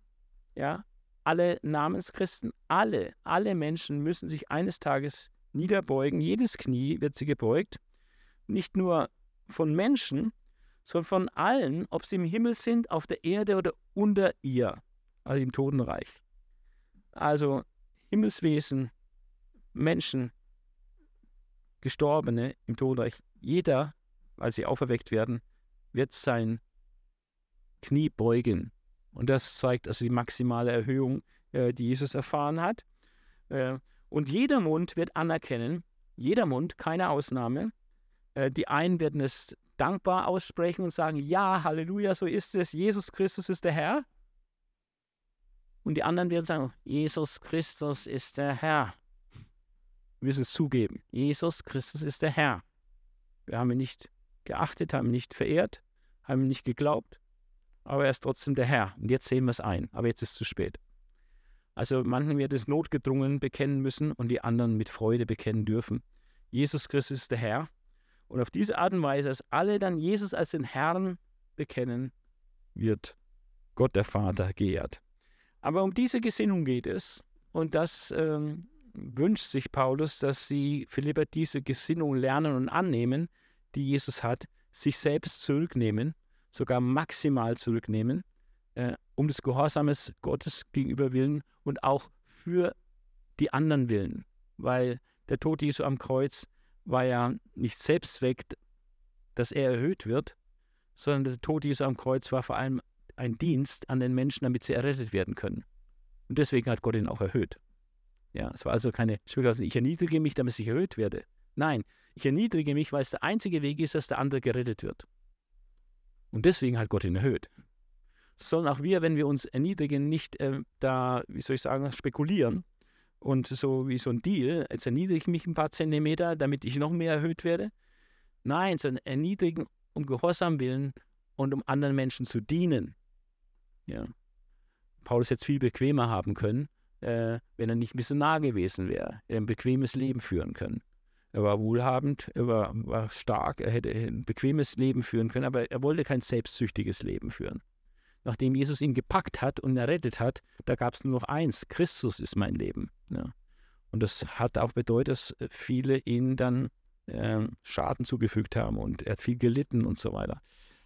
ja, alle Namenschristen, alle, alle Menschen müssen sich eines Tages niederbeugen. Jedes Knie wird sie gebeugt. Nicht nur von Menschen, sondern von allen, ob sie im Himmel sind, auf der Erde oder unter ihr, also im Totenreich. Also Himmelswesen, Menschen, Gestorbene im Totenreich, jeder, weil sie auferweckt werden, wird sein Knie beugen. Und das zeigt also die maximale Erhöhung, äh, die Jesus erfahren hat. Äh, und jeder Mund wird anerkennen, jeder Mund, keine Ausnahme. Äh, die einen werden es dankbar aussprechen und sagen, ja, Halleluja, so ist es, Jesus Christus ist der Herr? Und die anderen werden sagen, Jesus Christus ist der Herr. Wir müssen es zugeben, Jesus Christus ist der Herr. Wir haben ihn nicht geachtet, haben ihn nicht verehrt, haben ihn nicht geglaubt, aber er ist trotzdem der Herr. Und jetzt sehen wir es ein, aber jetzt ist es zu spät. Also manchen wird es notgedrungen bekennen müssen und die anderen mit Freude bekennen dürfen. Jesus Christus ist der Herr und auf diese Art und Weise, dass alle dann Jesus als den Herrn bekennen, wird Gott der Vater geehrt. Aber um diese Gesinnung geht es. Und das ähm, wünscht sich Paulus, dass sie Philippa diese Gesinnung lernen und annehmen, die Jesus hat, sich selbst zurücknehmen, sogar maximal zurücknehmen, äh, um des Gehorsames Gottes gegenüber willen und auch für die anderen willen. Weil der Tod Jesu am Kreuz war ja nicht Selbstzweck, dass er erhöht wird, sondern der Tod Jesu am Kreuz war vor allem ein Dienst an den Menschen, damit sie errettet werden können. Und deswegen hat Gott ihn auch erhöht. Ja, es war also keine Schwierigkeit, ich erniedrige mich, damit ich erhöht werde. Nein, ich erniedrige mich, weil es der einzige Weg ist, dass der andere gerettet wird. Und deswegen hat Gott ihn erhöht. So sollen auch wir, wenn wir uns erniedrigen, nicht äh, da, wie soll ich sagen, spekulieren, und so wie so ein Deal, jetzt erniedrige ich mich ein paar Zentimeter, damit ich noch mehr erhöht werde. Nein, sondern erniedrigen um Gehorsam willen und um anderen Menschen zu dienen. Ja. Paulus es viel bequemer haben können, äh, wenn er nicht missionar gewesen wäre, ein bequemes Leben führen können. Er war wohlhabend, er war, war stark, er hätte ein bequemes Leben führen können, aber er wollte kein selbstsüchtiges Leben führen nachdem Jesus ihn gepackt hat und errettet hat, da gab es nur noch eins, Christus ist mein Leben. Ja. Und das hat auch bedeutet, dass äh, viele ihnen dann äh, Schaden zugefügt haben und er hat viel gelitten und so weiter.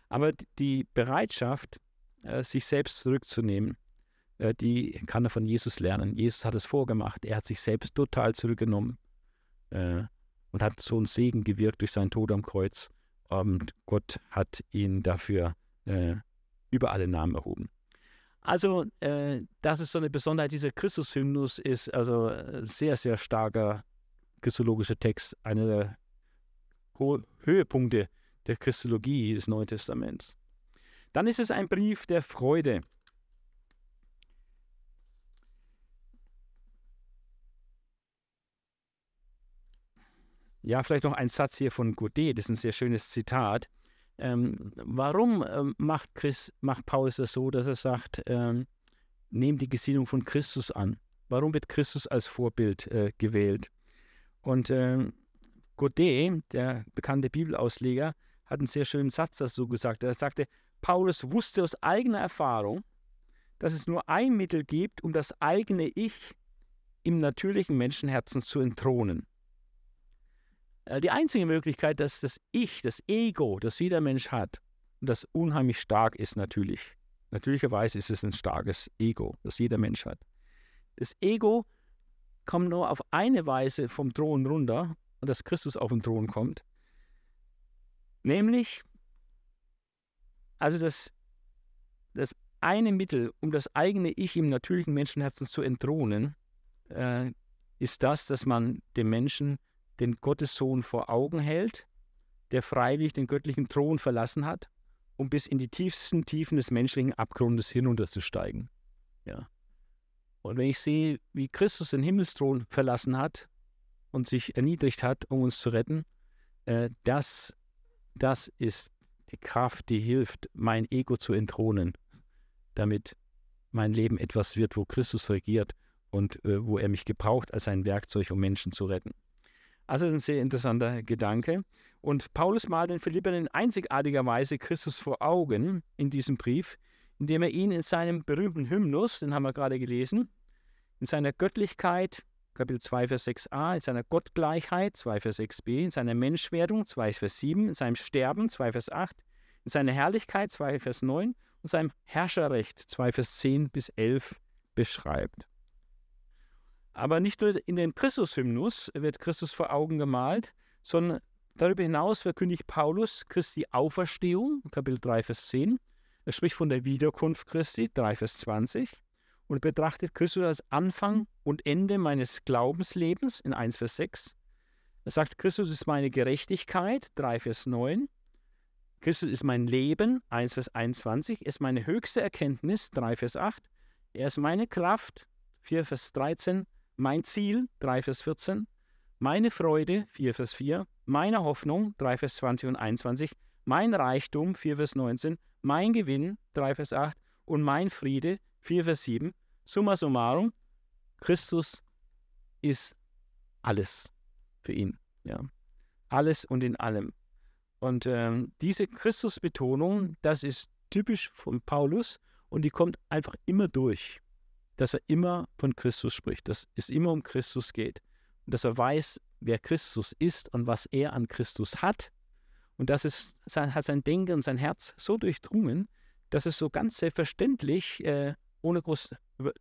Aber die Bereitschaft, äh, sich selbst zurückzunehmen, äh, die kann er von Jesus lernen. Jesus hat es vorgemacht. Er hat sich selbst total zurückgenommen äh, und hat so einen Segen gewirkt durch seinen Tod am Kreuz. Und Gott hat ihn dafür äh, über alle Namen erhoben. Also, äh, das ist so eine Besonderheit. Dieser Christus-Hymnus ist also äh, sehr, sehr starker christologischer Text, einer der Höhepunkte der Christologie des Neuen Testaments. Dann ist es ein Brief der Freude. Ja, vielleicht noch ein Satz hier von Godet, das ist ein sehr schönes Zitat. Ähm, warum ähm, macht, Chris, macht Paulus das so, dass er sagt, ähm, nehmt die Gesinnung von Christus an? Warum wird Christus als Vorbild äh, gewählt? Und ähm, Godet, der bekannte Bibelausleger, hat einen sehr schönen Satz dazu gesagt. Er sagte, Paulus wusste aus eigener Erfahrung, dass es nur ein Mittel gibt, um das eigene Ich im natürlichen Menschenherzen zu entthronen. Äh, die einzige Möglichkeit, dass das Ich, das Ego, das jeder Mensch hat, das unheimlich stark ist natürlich, natürlicherweise ist es ein starkes Ego, das jeder Mensch hat. Das Ego kommt nur auf eine Weise vom Thron runter und dass Christus auf den Thron kommt. Nämlich, also das, das eine Mittel, um das eigene Ich im natürlichen Menschenherzen zu entthronen, äh, ist das, dass man dem Menschen den Gottessohn vor Augen hält, der freiwillig den göttlichen Thron verlassen hat, um bis in die tiefsten Tiefen des menschlichen Abgrundes hinunterzusteigen. Ja. Und wenn ich sehe, wie Christus den Himmelsthron verlassen hat und sich erniedrigt hat, um uns zu retten, äh, das, das ist die Kraft, die hilft, mein Ego zu entthronen, damit mein Leben etwas wird, wo Christus regiert und äh, wo er mich gebraucht als ein Werkzeug, um Menschen zu retten. Also ein sehr interessanter Gedanke. Und Paulus malt den Philippern in einzigartiger Weise Christus vor Augen in diesem Brief, indem er ihn in seinem berühmten Hymnus, den haben wir gerade gelesen, in seiner Göttlichkeit, Kapitel 2, Vers 6a, in seiner Gottgleichheit, 2, Vers 6b, in seiner Menschwerdung, 2, Vers 7, in seinem Sterben, 2, Vers 8, in seiner Herrlichkeit, 2, Vers 9 und seinem Herrscherrecht, 2, Vers 10 bis 11 beschreibt. Aber nicht nur in dem Christushymnus wird Christus vor Augen gemalt, sondern darüber hinaus verkündigt Paulus Christi Auferstehung, Kapitel 3, Vers 10. Er spricht von der Wiederkunft Christi, 3, Vers 20, und betrachtet Christus als Anfang und Ende meines Glaubenslebens in 1, Vers 6. Er sagt, Christus ist meine Gerechtigkeit, 3, Vers 9. Christus ist mein Leben, 1, Vers 21. Er ist meine höchste Erkenntnis, 3, Vers 8. Er ist meine Kraft, 4, Vers 13 mein Ziel, 3 Vers 14, meine Freude, 4 Vers 4, meine Hoffnung, 3 Vers 20 und 21, mein Reichtum, 4 Vers 19, mein Gewinn, 3 Vers 8 und mein Friede, 4 Vers 7. Summa summarum, Christus ist alles für ihn. Ja. Alles und in allem. Und ähm, diese Christusbetonung, das ist typisch von Paulus und die kommt einfach immer durch dass er immer von Christus spricht, dass es immer um Christus geht und dass er weiß, wer Christus ist und was er an Christus hat. Und das ist, hat sein Denken und sein Herz so durchdrungen, dass es so ganz selbstverständlich, äh, ohne groß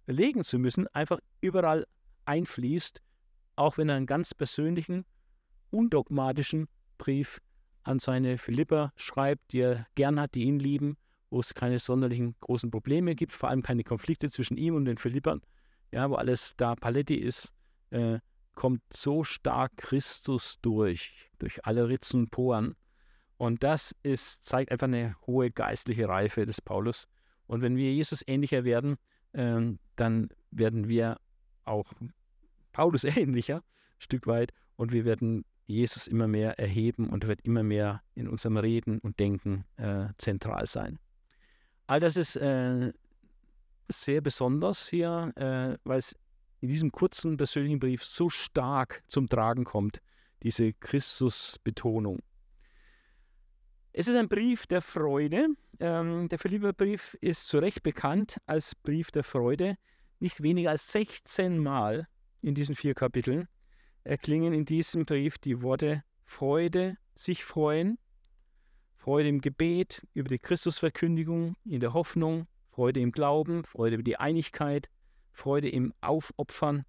überlegen zu müssen, einfach überall einfließt, auch wenn er einen ganz persönlichen, undogmatischen Brief an seine Philipper schreibt, die er gern hat, die ihn lieben, wo es keine sonderlichen großen Probleme gibt, vor allem keine Konflikte zwischen ihm und den Philippern, ja, wo alles da Paletti ist, äh, kommt so stark Christus durch, durch alle Ritzen und Poren. Und das ist, zeigt einfach eine hohe geistliche Reife des Paulus. Und wenn wir Jesus ähnlicher werden, äh, dann werden wir auch Paulus ähnlicher, ein Stück weit, und wir werden Jesus immer mehr erheben und wird immer mehr in unserem Reden und Denken äh, zentral sein. All das ist äh, sehr besonders hier, äh, weil es in diesem kurzen persönlichen Brief so stark zum Tragen kommt, diese Christusbetonung. Es ist ein Brief der Freude. Ähm, der Philipperbrief ist zu Recht bekannt als Brief der Freude. Nicht weniger als 16 Mal in diesen vier Kapiteln erklingen in diesem Brief die Worte Freude, sich freuen, Freude im Gebet, über die Christusverkündigung, in der Hoffnung, Freude im Glauben, Freude über die Einigkeit, Freude im Aufopfern,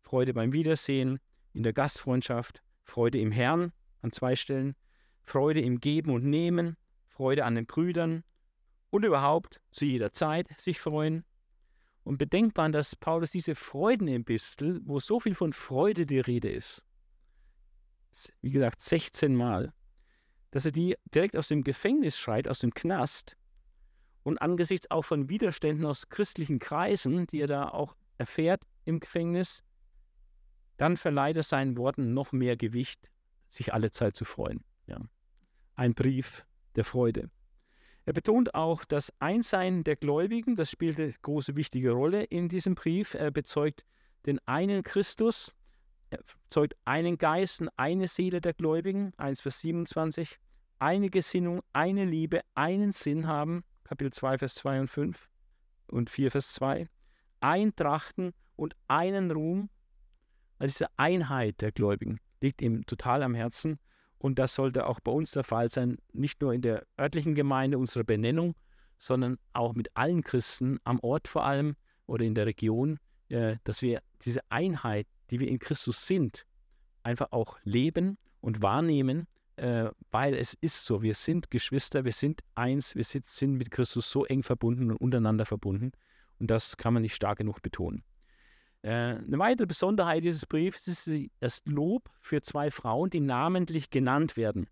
Freude beim Wiedersehen, in der Gastfreundschaft, Freude im Herrn an zwei Stellen, Freude im Geben und Nehmen, Freude an den Brüdern und überhaupt zu jeder Zeit sich freuen. Und bedenkt man, dass Paulus diese Freudenepistel, wo so viel von Freude die Rede ist, wie gesagt, 16 Mal, dass er die direkt aus dem Gefängnis schreit, aus dem Knast. Und angesichts auch von Widerständen aus christlichen Kreisen, die er da auch erfährt im Gefängnis, dann verleiht er seinen Worten noch mehr Gewicht, sich alle Zeit zu freuen. Ja. Ein Brief der Freude. Er betont auch das Einsein der Gläubigen, das spielte große wichtige Rolle in diesem Brief. Er bezeugt den einen Christus, erzeugt einen Geist und eine Seele der Gläubigen, 1 Vers 27, eine Gesinnung, eine Liebe, einen Sinn haben, Kapitel 2, Vers 2 und 5 und 4, Vers 2, ein Trachten und einen Ruhm. Also diese Einheit der Gläubigen liegt ihm total am Herzen und das sollte auch bei uns der Fall sein, nicht nur in der örtlichen Gemeinde unserer Benennung, sondern auch mit allen Christen am Ort vor allem oder in der Region, äh, dass wir diese Einheit die wir in Christus sind, einfach auch leben und wahrnehmen, äh, weil es ist so. Wir sind Geschwister, wir sind eins, wir sind, sind mit Christus so eng verbunden und untereinander verbunden. Und das kann man nicht stark genug betonen. Äh, eine weitere Besonderheit dieses Briefes ist das Lob für zwei Frauen, die namentlich genannt werden.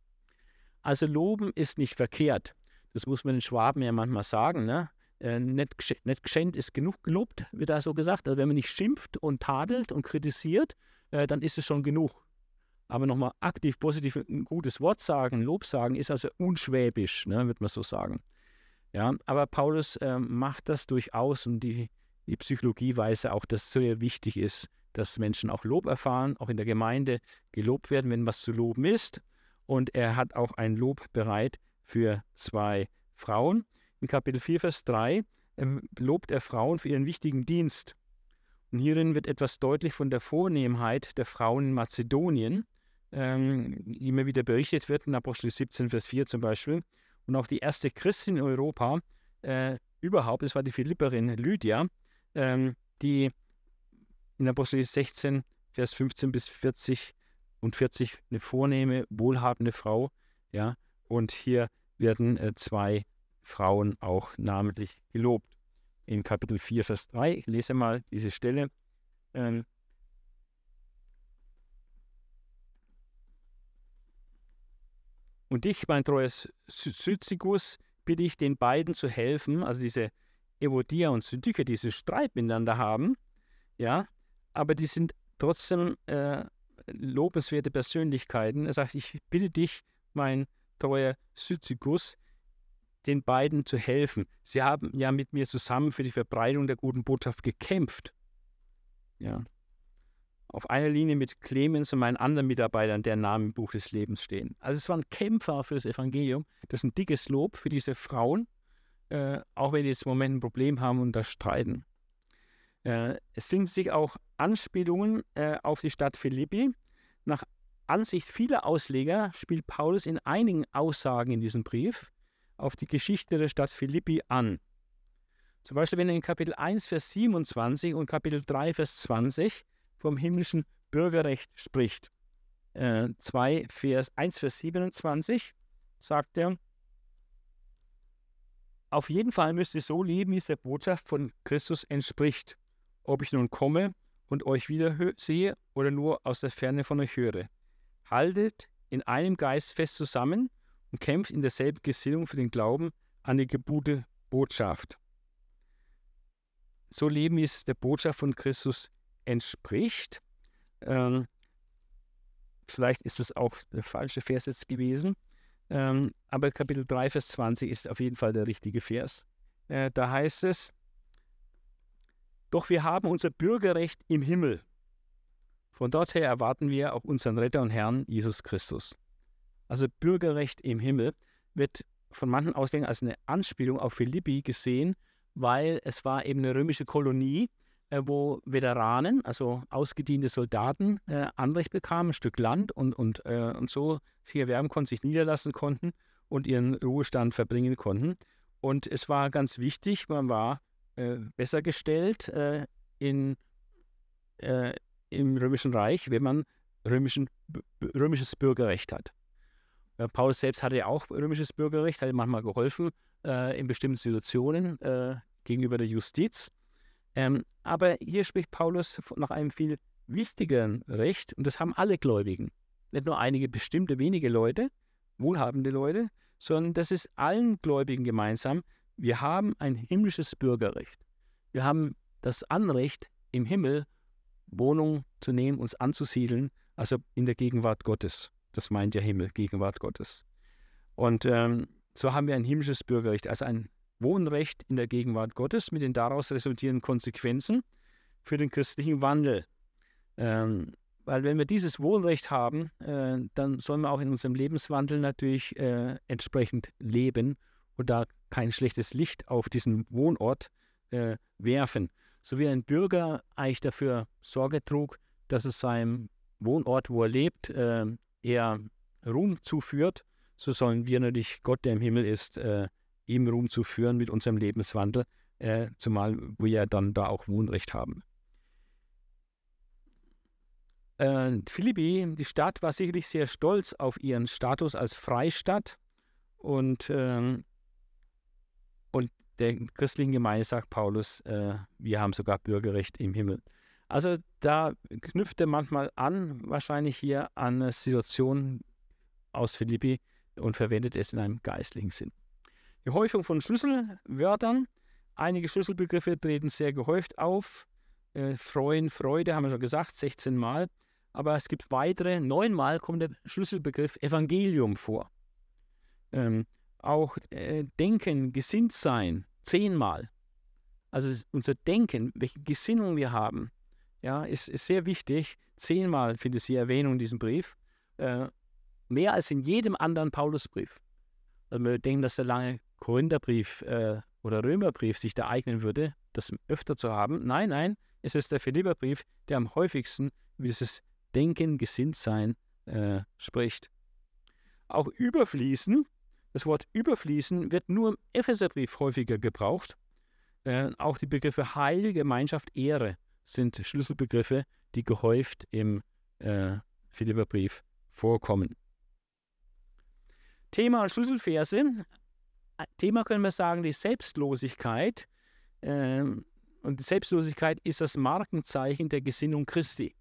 Also loben ist nicht verkehrt. Das muss man den Schwaben ja manchmal sagen. Ne? Äh, nicht, gesch nicht geschenkt ist genug gelobt, wird da so gesagt. Also wenn man nicht schimpft und tadelt und kritisiert, äh, dann ist es schon genug. Aber nochmal aktiv, positiv ein gutes Wort sagen, Lob sagen, ist also unschwäbisch, ne, wird man so sagen. Ja, aber Paulus äh, macht das durchaus und die, die Psychologie weiß auch, dass es sehr wichtig ist, dass Menschen auch Lob erfahren, auch in der Gemeinde gelobt werden, wenn was zu loben ist. Und er hat auch ein Lob bereit für zwei Frauen. In Kapitel 4, Vers 3 ähm, lobt er Frauen für ihren wichtigen Dienst. Und hierin wird etwas deutlich von der Vornehmheit der Frauen in Mazedonien, ähm, die immer wieder berichtet wird, in Apostel 17, Vers 4 zum Beispiel. Und auch die erste Christin in Europa äh, überhaupt, das war die Philipperin Lydia, ähm, die in Apostel 16, Vers 15 bis 40 und 40 eine vornehme, wohlhabende Frau. Ja? Und hier werden äh, zwei Frauen auch namentlich gelobt. In Kapitel 4, Vers 3, ich lese mal diese Stelle. Ähm, Und dich, mein treues Syzygus, bitte ich den beiden zu helfen, also diese Evodia und Syntyche, die diesen Streit miteinander haben, ja, aber die sind trotzdem äh, lobenswerte Persönlichkeiten. Er sagt, ich bitte dich, mein treuer Syzygus, den beiden zu helfen. Sie haben ja mit mir zusammen für die Verbreitung der guten Botschaft gekämpft. Ja. Auf einer Linie mit Clemens und meinen anderen Mitarbeitern, deren Namen im Buch des Lebens stehen. Also es waren Kämpfer für das Evangelium. Das ist ein dickes Lob für diese Frauen, äh, auch wenn die jetzt im Moment ein Problem haben und da streiten. Äh, es finden sich auch Anspielungen äh, auf die Stadt Philippi. Nach Ansicht vieler Ausleger spielt Paulus in einigen Aussagen in diesem Brief auf die Geschichte der Stadt Philippi an. Zum Beispiel, wenn er in Kapitel 1, Vers 27 und Kapitel 3, Vers 20 vom himmlischen Bürgerrecht spricht. Äh, 2, Vers, 1, Vers 27 sagt er, auf jeden Fall müsst ihr so leben, wie es der Botschaft von Christus entspricht, ob ich nun komme und euch wieder sehe oder nur aus der Ferne von euch höre. Haltet in einem Geist fest zusammen, und kämpft in derselben Gesinnung für den Glauben an die Gebote Botschaft. So leben, wie es der Botschaft von Christus entspricht. Ähm, vielleicht ist es auch der falsche Vers jetzt gewesen, ähm, aber Kapitel 3, Vers 20 ist auf jeden Fall der richtige Vers. Äh, da heißt es, doch wir haben unser Bürgerrecht im Himmel. Von dort her erwarten wir auch unseren Retter und Herrn Jesus Christus also Bürgerrecht im Himmel, wird von manchen Auslegern als eine Anspielung auf Philippi gesehen, weil es war eben eine römische Kolonie, äh, wo Veteranen, also ausgediente Soldaten, äh, Anrecht bekamen, ein Stück Land und, und, äh, und so sich erwerben konnten, sich niederlassen konnten und ihren Ruhestand verbringen konnten. Und es war ganz wichtig, man war äh, besser gestellt äh, in, äh, im Römischen Reich, wenn man römischen, römisches Bürgerrecht hat. Äh, Paulus selbst hatte ja auch römisches Bürgerrecht, hat ihm manchmal geholfen äh, in bestimmten Situationen äh, gegenüber der Justiz. Ähm, aber hier spricht Paulus nach einem viel wichtigeren Recht und das haben alle Gläubigen. Nicht nur einige bestimmte wenige Leute, wohlhabende Leute, sondern das ist allen Gläubigen gemeinsam. Wir haben ein himmlisches Bürgerrecht. Wir haben das Anrecht, im Himmel Wohnung zu nehmen, uns anzusiedeln, also in der Gegenwart Gottes. Das meint der Himmel, Gegenwart Gottes. Und ähm, so haben wir ein himmlisches Bürgerrecht, also ein Wohnrecht in der Gegenwart Gottes mit den daraus resultierenden Konsequenzen für den christlichen Wandel. Ähm, weil wenn wir dieses Wohnrecht haben, äh, dann sollen wir auch in unserem Lebenswandel natürlich äh, entsprechend leben und da kein schlechtes Licht auf diesen Wohnort äh, werfen. So wie ein Bürger eigentlich dafür Sorge trug, dass es seinem Wohnort, wo er lebt, ähm, er Ruhm zuführt, so sollen wir natürlich Gott, der im Himmel ist, äh, ihm Ruhm zuführen mit unserem Lebenswandel, äh, zumal wir ja dann da auch Wohnrecht haben. Äh, Philippi, die Stadt war sicherlich sehr stolz auf ihren Status als Freistadt und, äh, und der christlichen Gemeinde sagt Paulus, äh, wir haben sogar Bürgerrecht im Himmel. Also da knüpft er manchmal an, wahrscheinlich hier an eine Situation aus Philippi und verwendet es in einem geistlichen Sinn. Die Häufung von Schlüsselwörtern. Einige Schlüsselbegriffe treten sehr gehäuft auf. Äh, Freuen, Freude haben wir schon gesagt, 16 Mal. Aber es gibt weitere, neunmal kommt der Schlüsselbegriff Evangelium vor. Ähm, auch äh, Denken, Gesinntsein, sein, zehnmal. Also unser Denken, welche Gesinnung wir haben, ja, ist, ist sehr wichtig. Zehnmal findet sie Erwähnung in diesem Brief. Äh, mehr als in jedem anderen Paulusbrief. Also wir denken, dass der lange Korintherbrief äh, oder Römerbrief sich da eignen würde, das öfter zu haben. Nein, nein, es ist der Philipperbrief, der am häufigsten über dieses Denken, Gesinntsein äh, spricht. Auch überfließen, das Wort überfließen wird nur im Epheserbrief häufiger gebraucht. Äh, auch die Begriffe Heil, Gemeinschaft, Ehre sind Schlüsselbegriffe, die gehäuft im äh, Philipperbrief vorkommen. Thema und Schlüsselverse. Äh, Thema können wir sagen, die Selbstlosigkeit. Ähm, und die Selbstlosigkeit ist das Markenzeichen der Gesinnung Christi.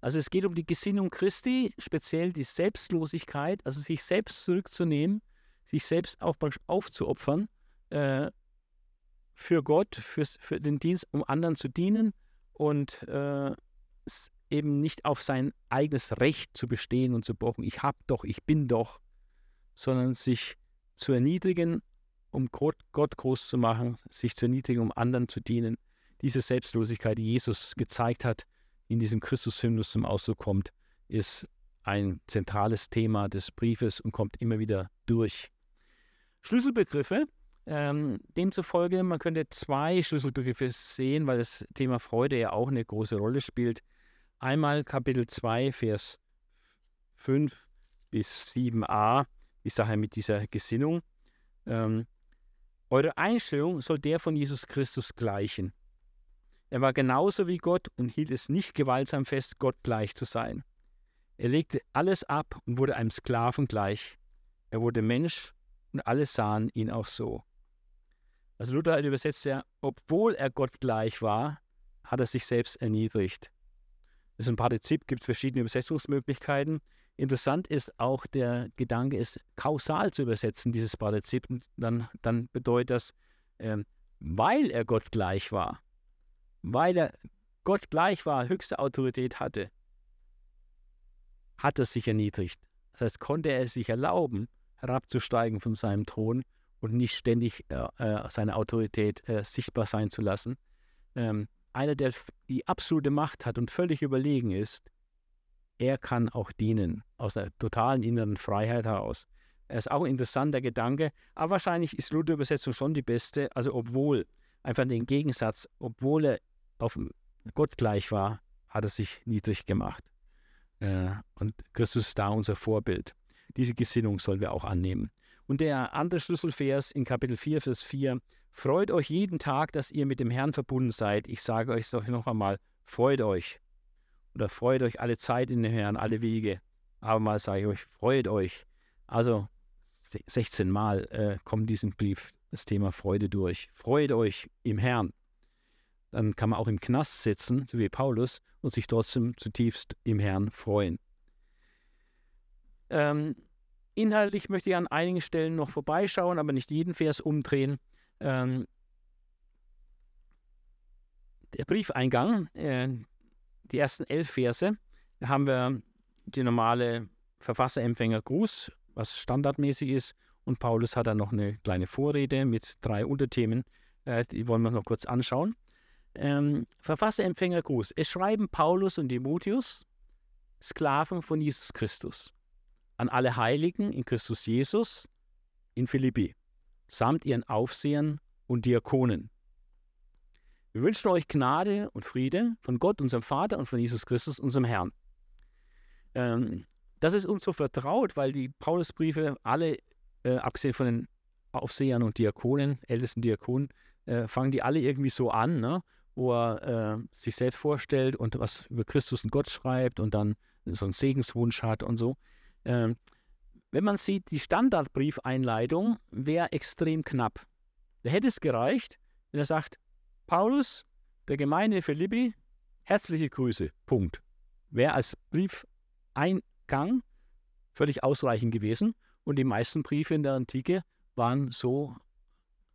Also es geht um die Gesinnung Christi, speziell die Selbstlosigkeit, also sich selbst zurückzunehmen, sich selbst auch aufzuopfern äh, für Gott, für, für den Dienst, um anderen zu dienen und äh, eben nicht auf sein eigenes Recht zu bestehen und zu bocken, ich hab doch, ich bin doch, sondern sich zu erniedrigen, um Gott, Gott groß zu machen, sich zu erniedrigen, um anderen zu dienen. Diese Selbstlosigkeit, die Jesus gezeigt hat, in diesem Christus-Hymnus zum Ausdruck kommt, ist ein zentrales Thema des Briefes und kommt immer wieder durch. Schlüsselbegriffe ähm, demzufolge, man könnte zwei Schlüsselbegriffe sehen, weil das Thema Freude ja auch eine große Rolle spielt. Einmal Kapitel 2, Vers 5 bis 7a, die Sache mit dieser Gesinnung. Ähm, eure Einstellung soll der von Jesus Christus gleichen. Er war genauso wie Gott und hielt es nicht gewaltsam fest, Gott gleich zu sein. Er legte alles ab und wurde einem Sklaven gleich. Er wurde Mensch und alle sahen ihn auch so. Also Luther übersetzt ja, obwohl er Gott gleich war, hat er sich selbst erniedrigt. Das ist ein Partizip, gibt verschiedene Übersetzungsmöglichkeiten. Interessant ist auch der Gedanke, es kausal zu übersetzen, dieses Partizip. Dann, dann bedeutet das, ähm, weil er Gott gleich war, weil er Gott gleich war, höchste Autorität hatte, hat er sich erniedrigt. Das heißt, konnte er es sich erlauben, herabzusteigen von seinem Thron und nicht ständig äh, äh, seine Autorität äh, sichtbar sein zu lassen. Ähm, einer, der die absolute Macht hat und völlig überlegen ist, er kann auch dienen, aus der totalen inneren Freiheit heraus. Er ist auch ein interessanter Gedanke, aber wahrscheinlich ist Luther Übersetzung schon die beste, also obwohl, einfach den Gegensatz, obwohl er auf Gott gleich war, hat er sich niedrig gemacht. Äh, und Christus ist da unser Vorbild. Diese Gesinnung sollen wir auch annehmen. Und der andere Schlüsselvers in Kapitel 4, Vers 4, freut euch jeden Tag, dass ihr mit dem Herrn verbunden seid. Ich sage euch noch einmal, freut euch. Oder freut euch alle Zeit in den Herrn, alle Wege. Aber mal sage ich euch, freut euch. Also 16 Mal äh, kommt diesem Brief das Thema Freude durch. Freut euch im Herrn. Dann kann man auch im Knast sitzen, so wie Paulus, und sich trotzdem zutiefst im Herrn freuen. Ähm, Inhaltlich möchte ich an einigen Stellen noch vorbeischauen, aber nicht jeden Vers umdrehen. Ähm, der Briefeingang, äh, die ersten elf Verse, da haben wir die normale Verfasserempfängergruß, was standardmäßig ist. Und Paulus hat dann noch eine kleine Vorrede mit drei Unterthemen, äh, die wollen wir noch kurz anschauen. Ähm, Verfasserempfängergruß. Es schreiben Paulus und Demotius, Sklaven von Jesus Christus an alle Heiligen in Christus Jesus in Philippi, samt ihren Aufsehern und Diakonen. Wir wünschen euch Gnade und Friede von Gott, unserem Vater und von Jesus Christus, unserem Herrn. Ähm, das ist uns so vertraut, weil die Paulusbriefe alle, äh, abgesehen von den Aufsehern und Diakonen, ältesten Diakonen, äh, fangen die alle irgendwie so an, ne? wo er äh, sich selbst vorstellt und was über Christus und Gott schreibt und dann so einen Segenswunsch hat und so. Ähm, wenn man sieht, die Standardbriefeinleitung wäre extrem knapp. Da hätte es gereicht, wenn er sagt, Paulus, der Gemeinde Philippi, herzliche Grüße, Punkt. Wäre als Briefeingang völlig ausreichend gewesen und die meisten Briefe in der Antike waren so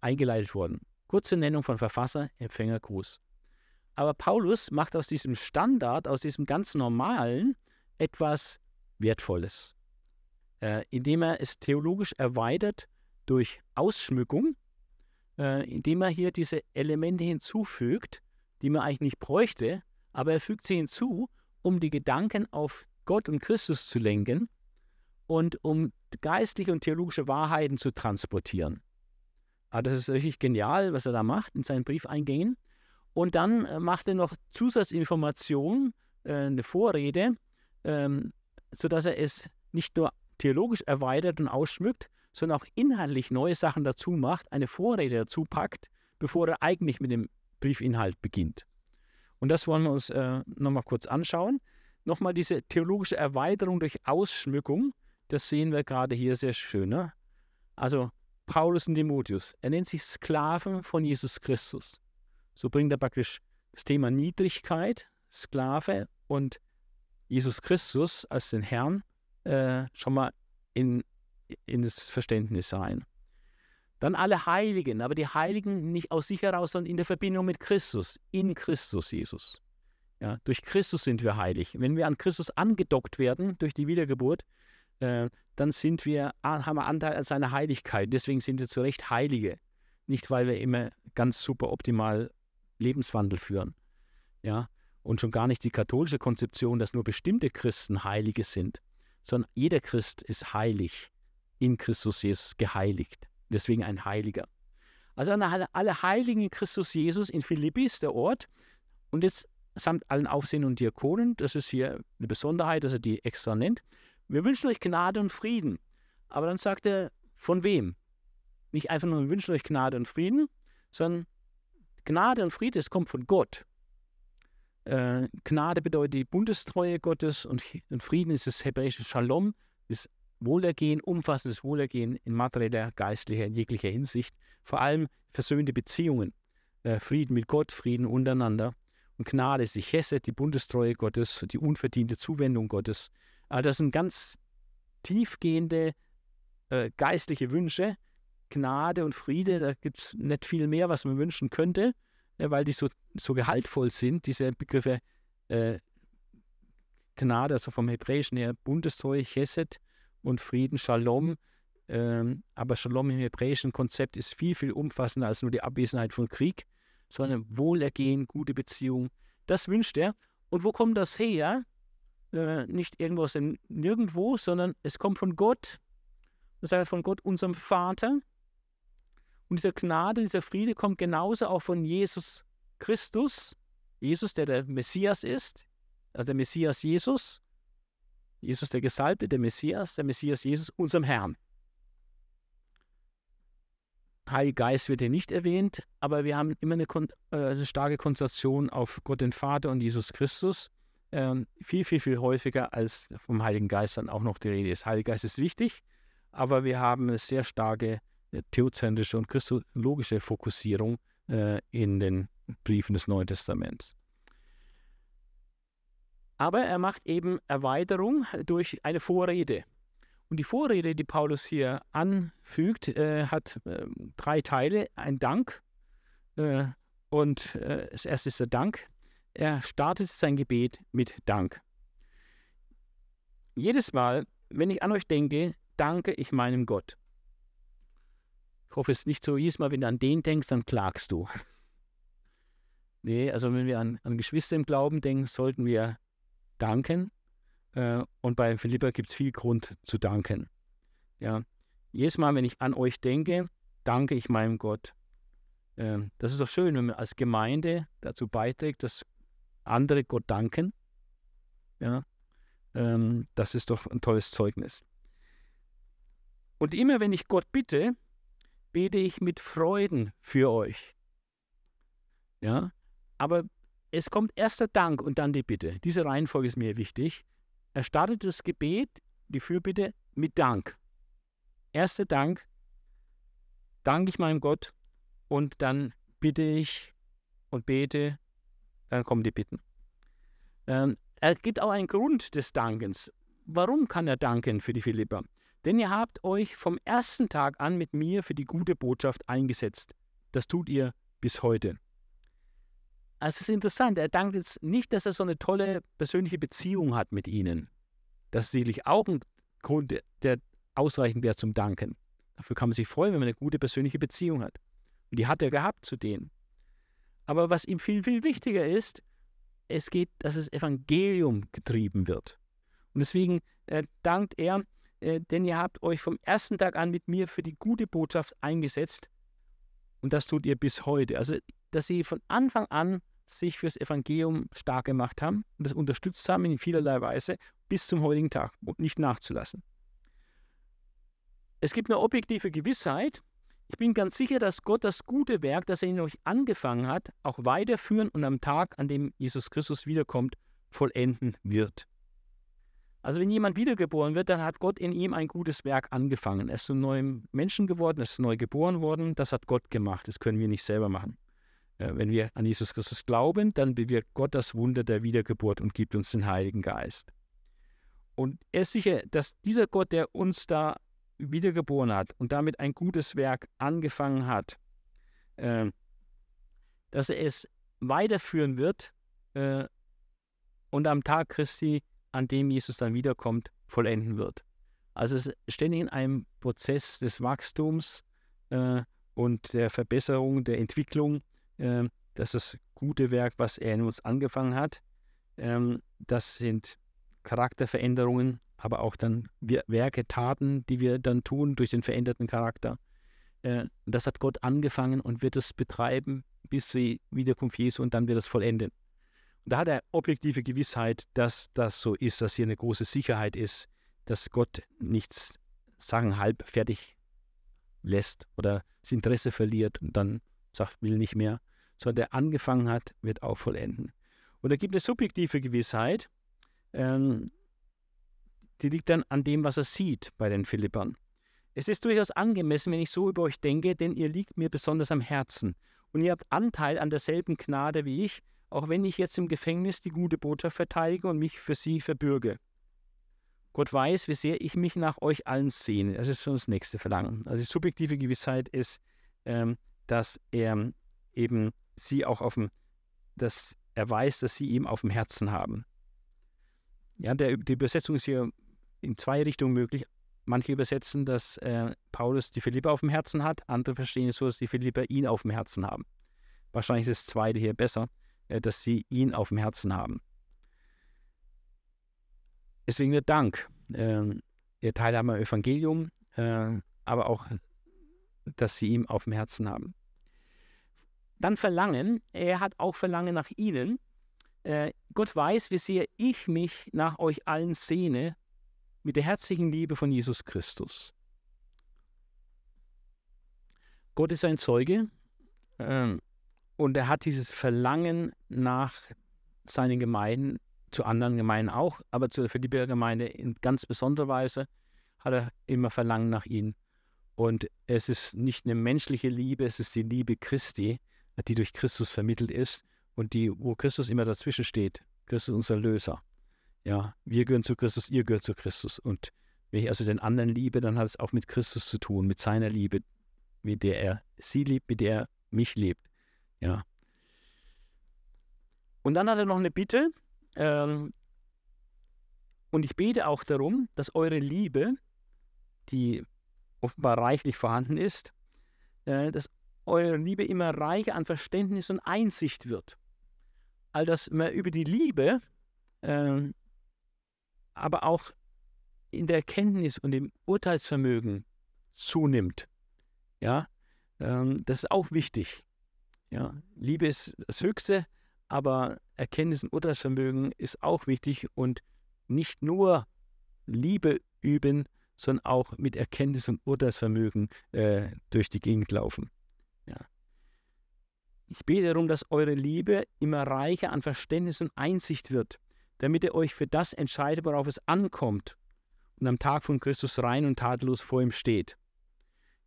eingeleitet worden. Kurze Nennung von Verfasser, Empfänger, Gruß. Aber Paulus macht aus diesem Standard, aus diesem ganz normalen, etwas Wertvolles, äh, indem er es theologisch erweitert durch Ausschmückung, äh, indem er hier diese Elemente hinzufügt, die man eigentlich nicht bräuchte, aber er fügt sie hinzu, um die Gedanken auf Gott und Christus zu lenken und um geistliche und theologische Wahrheiten zu transportieren. Aber ah, das ist richtig genial, was er da macht in seinen Briefeingängen. Und dann äh, macht er noch Zusatzinformationen, eine Vorrede ähm, sodass er es nicht nur theologisch erweitert und ausschmückt, sondern auch inhaltlich neue Sachen dazu macht, eine Vorrede dazu packt, bevor er eigentlich mit dem Briefinhalt beginnt. Und das wollen wir uns äh, nochmal kurz anschauen. Nochmal diese theologische Erweiterung durch Ausschmückung, das sehen wir gerade hier sehr schön. Ne? Also Paulus und Timotheus, er nennt sich Sklaven von Jesus Christus. So bringt er praktisch das Thema Niedrigkeit, Sklave und Jesus Christus als den Herrn äh, schon mal in, in das Verständnis rein. Dann alle Heiligen, aber die Heiligen nicht aus sich heraus, sondern in der Verbindung mit Christus, in Christus Jesus. Ja, durch Christus sind wir heilig. Wenn wir an Christus angedockt werden durch die Wiedergeburt, äh, dann sind wir, haben wir Anteil an seiner Heiligkeit. Deswegen sind wir zu Recht Heilige. Nicht, weil wir immer ganz super optimal Lebenswandel führen. Ja, und schon gar nicht die katholische Konzeption, dass nur bestimmte Christen Heilige sind, sondern jeder Christ ist heilig, in Christus Jesus geheiligt, deswegen ein Heiliger. Also alle Heiligen in Christus Jesus in Philippi ist der Ort und jetzt samt allen Aufsehen und Diakonen, das ist hier eine Besonderheit, dass er die extra nennt. Wir wünschen euch Gnade und Frieden. Aber dann sagt er, von wem? Nicht einfach nur, wir wünschen euch Gnade und Frieden, sondern Gnade und Friede, es kommt von Gott. Äh, Gnade bedeutet die Bundestreue Gottes und, Frieden ist das hebräische Shalom, das Wohlergehen, umfassendes Wohlergehen in materieller, geistlicher, in jeglicher Hinsicht. Vor allem versöhnte Beziehungen. Äh, Frieden mit Gott, Frieden untereinander. Und Gnade ist die Chesed, die Bundestreue Gottes, die unverdiente Zuwendung Gottes. also das sind ganz tiefgehende äh, geistliche Wünsche. Gnade und Friede, da gibt es nicht viel mehr, was man wünschen könnte. Äh, weil die so, so gehaltvoll sind, diese Begriffe äh, Gnade, also vom Hebräischen her Bundestreue, Chesed und Frieden, Shalom. Ähm, aber Shalom im hebräischen Konzept ist viel, viel umfassender als nur die Abwesenheit von Krieg, sondern Wohlergehen, gute Beziehung. Das wünscht er. Und wo kommt das her? Äh, nicht irgendwo aus dem Nirgendwo, sondern es kommt von Gott. Das heißt von Gott, unserem Vater. Und dieser Gnade, dieser Friede kommt genauso auch von Jesus Christus, Jesus, der der Messias ist, also der Messias Jesus, Jesus der Gesalbte, der Messias, der Messias Jesus, unserem Herrn. Heiliger Geist wird hier nicht erwähnt, aber wir haben immer eine, äh, eine starke Konzentration auf Gott den Vater und Jesus Christus. Ähm, viel, viel, viel häufiger als vom Heiligen Geist dann auch noch die Rede ist. Heiliger Geist ist wichtig, aber wir haben eine sehr starke äh, theozentrische und christologische Fokussierung äh, in den Briefen des Neuen Testaments. Aber er macht eben Erweiterung durch eine Vorrede. Und die Vorrede, die Paulus hier anfügt, äh, hat äh, drei Teile. Ein Dank. Äh, und äh, das erste ist der Dank. Er startet sein Gebet mit Dank. Jedes Mal, wenn ich an euch denke, danke ich meinem Gott. Ich hoffe, es ist nicht so, jedes Mal, wenn du an den denkst, dann klagst du. Nee, also wenn wir an, an Geschwister im Glauben denken, sollten wir danken. Äh, und bei Philippa gibt es viel Grund zu danken. Ja, jedes Mal, wenn ich an euch denke, danke ich meinem Gott. Ähm, das ist doch schön, wenn man als Gemeinde dazu beiträgt, dass andere Gott danken. Ja, ähm, das ist doch ein tolles Zeugnis. Und immer wenn ich Gott bitte, bete ich mit Freuden für euch. Ja, aber es kommt erst der Dank und dann die Bitte. Diese Reihenfolge ist mir wichtig. Er startet das Gebet, die Fürbitte, mit Dank. Erster Dank, danke ich meinem Gott und dann bitte ich und bete, dann kommen die Bitten. Ähm, er gibt auch einen Grund des Dankens. Warum kann er danken für die Philipper? Denn ihr habt euch vom ersten Tag an mit mir für die gute Botschaft eingesetzt. Das tut ihr bis heute. Also es ist interessant, er dankt jetzt nicht, dass er so eine tolle persönliche Beziehung hat mit ihnen. Das ist sicherlich auch ein Grund, der ausreichend wäre zum Danken. Dafür kann man sich freuen, wenn man eine gute persönliche Beziehung hat. Und die hat er gehabt zu denen. Aber was ihm viel, viel wichtiger ist, es geht, dass das Evangelium getrieben wird. Und deswegen äh, dankt er, äh, denn ihr habt euch vom ersten Tag an mit mir für die gute Botschaft eingesetzt und das tut ihr bis heute. Also, dass sie von Anfang an sich fürs Evangelium stark gemacht haben und das unterstützt haben in vielerlei Weise bis zum heutigen Tag und nicht nachzulassen. Es gibt eine objektive Gewissheit. Ich bin ganz sicher, dass Gott das gute Werk, das er in euch angefangen hat, auch weiterführen und am Tag, an dem Jesus Christus wiederkommt, vollenden wird. Also wenn jemand wiedergeboren wird, dann hat Gott in ihm ein gutes Werk angefangen. Er ist zu einem neuen Menschen geworden, er ist neu geboren worden. Das hat Gott gemacht. Das können wir nicht selber machen. Wenn wir an Jesus Christus glauben, dann bewirkt Gott das Wunder der Wiedergeburt und gibt uns den Heiligen Geist. Und er ist sicher, dass dieser Gott, der uns da wiedergeboren hat und damit ein gutes Werk angefangen hat, ähm, dass er es weiterführen wird äh, und am Tag Christi an dem Jesus dann wiederkommt, vollenden wird. Also es ist ständig in einem Prozess des Wachstums äh, und der Verbesserung, der Entwicklung, äh, dass das gute Werk, was er in uns angefangen hat, ähm, das sind Charakterveränderungen, aber auch dann Werke, Taten, die wir dann tun durch den veränderten Charakter. Äh, das hat Gott angefangen und wird es betreiben bis zur Wiederkunft Jesu und dann wird es vollenden da hat er objektive Gewissheit, dass das so ist, dass hier eine große Sicherheit ist, dass Gott nichts sagen halb fertig lässt oder das Interesse verliert und dann sagt, will nicht mehr, sondern der angefangen hat, wird auch vollenden. Und da gibt es subjektive Gewissheit, ähm, die liegt dann an dem, was er sieht bei den Philippern. Es ist durchaus angemessen, wenn ich so über euch denke, denn ihr liegt mir besonders am Herzen und ihr habt Anteil an derselben Gnade wie ich, auch wenn ich jetzt im Gefängnis die gute Botschaft verteidige und mich für sie verbürge. Gott weiß, wie sehr ich mich nach euch allen sehne. Das ist so das nächste Verlangen. Also die subjektive Gewissheit ist, ähm, dass er eben sie auch auf dem, dass er weiß, dass sie ihm auf dem Herzen haben. Ja, der, die Übersetzung ist hier in zwei Richtungen möglich. Manche übersetzen, dass äh, Paulus die Philippe auf dem Herzen hat, andere verstehen es so, dass die Philippe ihn auf dem Herzen haben. Wahrscheinlich ist das zweite hier besser. Äh, dass sie ihn auf dem Herzen haben. Deswegen der Dank. Ähm, ihr Teil am Evangelium, äh, aber auch, dass sie ihm auf dem Herzen haben. Dann Verlangen. Er hat auch Verlangen nach ihnen. Äh, Gott weiß, wie sehr ich mich nach euch allen sehne mit der herzlichen Liebe von Jesus Christus. Gott ist ein Zeuge. Ähm, und er hat dieses Verlangen nach seinen Gemeinden, zu anderen Gemeinden auch, aber für die Bürgergemeinde in ganz besonderer Weise, hat er immer Verlangen nach ihnen. Und es ist nicht eine menschliche Liebe, es ist die Liebe Christi, die durch Christus vermittelt ist und die, wo Christus immer dazwischen steht. Christus ist unser Löser. Ja, wir gehören zu Christus, ihr gehört zu Christus. Und wenn ich also den anderen liebe, dann hat es auch mit Christus zu tun, mit seiner Liebe, mit der er sie liebt, mit der er mich liebt. Ja. Und dann hat er noch eine Bitte. Ähm, und ich bete auch darum, dass eure Liebe, die offenbar reichlich vorhanden ist, äh, dass eure Liebe immer reicher an Verständnis und Einsicht wird. All das immer über die Liebe, äh, aber auch in der Erkenntnis und im Urteilsvermögen zunimmt. Ja, ähm, das ist auch wichtig. Ja, Liebe ist das Höchste, aber Erkenntnis und Urteilsvermögen ist auch wichtig und nicht nur Liebe üben, sondern auch mit Erkenntnis und Urteilsvermögen äh, durch die Gegend laufen. Ja. Ich bete darum, dass eure Liebe immer reicher an Verständnis und Einsicht wird, damit ihr euch für das entscheidet, worauf es ankommt und am Tag von Christus rein und tadellos vor ihm steht.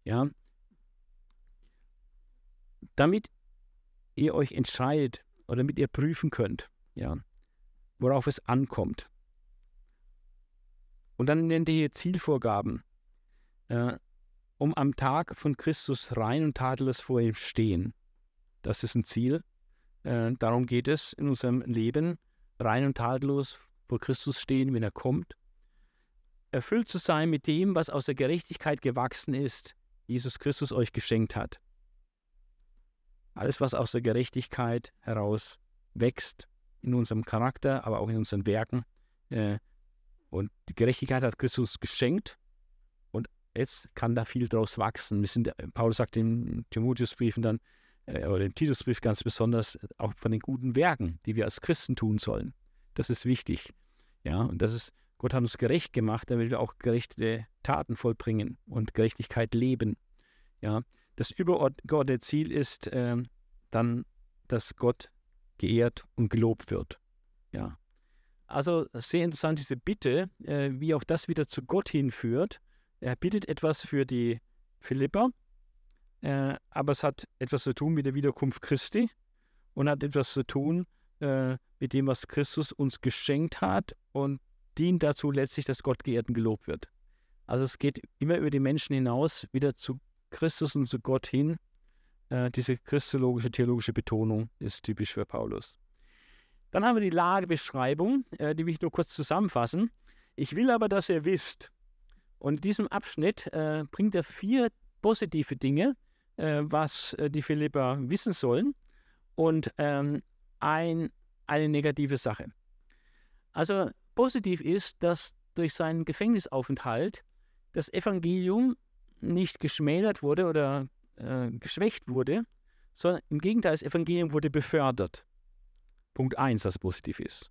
Ja. Damit ihr euch entscheidet oder damit ihr prüfen könnt, ja, worauf es ankommt. Und dann nennt ihr hier Zielvorgaben, äh, um am Tag von Christus rein und tadellos vor ihm stehen. Das ist ein Ziel. Äh, darum geht es in unserem Leben, rein und tadellos vor Christus stehen, wenn er kommt. Erfüllt zu sein mit dem, was aus der Gerechtigkeit gewachsen ist, Jesus Christus euch geschenkt hat. Alles, was aus der Gerechtigkeit heraus wächst, in unserem Charakter, aber auch in unseren Werken. Äh, und die Gerechtigkeit hat Christus geschenkt. Und jetzt kann da viel draus wachsen. Wir sind, äh, Paulus sagt im Timotheusbriefen dann, äh, oder im Titusbrief ganz besonders, auch von den guten Werken, die wir als Christen tun sollen. Das ist wichtig. Ja, und das ist, Gott hat uns gerecht gemacht, damit wir auch gerechte Taten vollbringen und Gerechtigkeit leben. Ja, das übergeordnete Ziel ist äh, dann, dass Gott geehrt und gelobt wird. Ja. Also sehr interessant diese Bitte, äh, wie auch das wieder zu Gott hinführt. Er bittet etwas für die Philipper, äh, aber es hat etwas zu tun mit der Wiederkunft Christi und hat etwas zu tun äh, mit dem, was Christus uns geschenkt hat und dient dazu letztlich, dass Gott geehrt und gelobt wird. Also es geht immer über die Menschen hinaus wieder zu Christus und zu Gott hin. Äh, diese christologische theologische Betonung ist typisch für Paulus. Dann haben wir die Lagebeschreibung, äh, die will ich nur kurz zusammenfassen. Ich will aber, dass ihr wisst. Und in diesem Abschnitt äh, bringt er vier positive Dinge, äh, was äh, die Philipper wissen sollen und ähm, ein, eine negative Sache. Also positiv ist, dass durch seinen Gefängnisaufenthalt das Evangelium nicht geschmälert wurde oder äh, geschwächt wurde, sondern im Gegenteil, das Evangelium wurde befördert. Punkt 1, was positiv ist.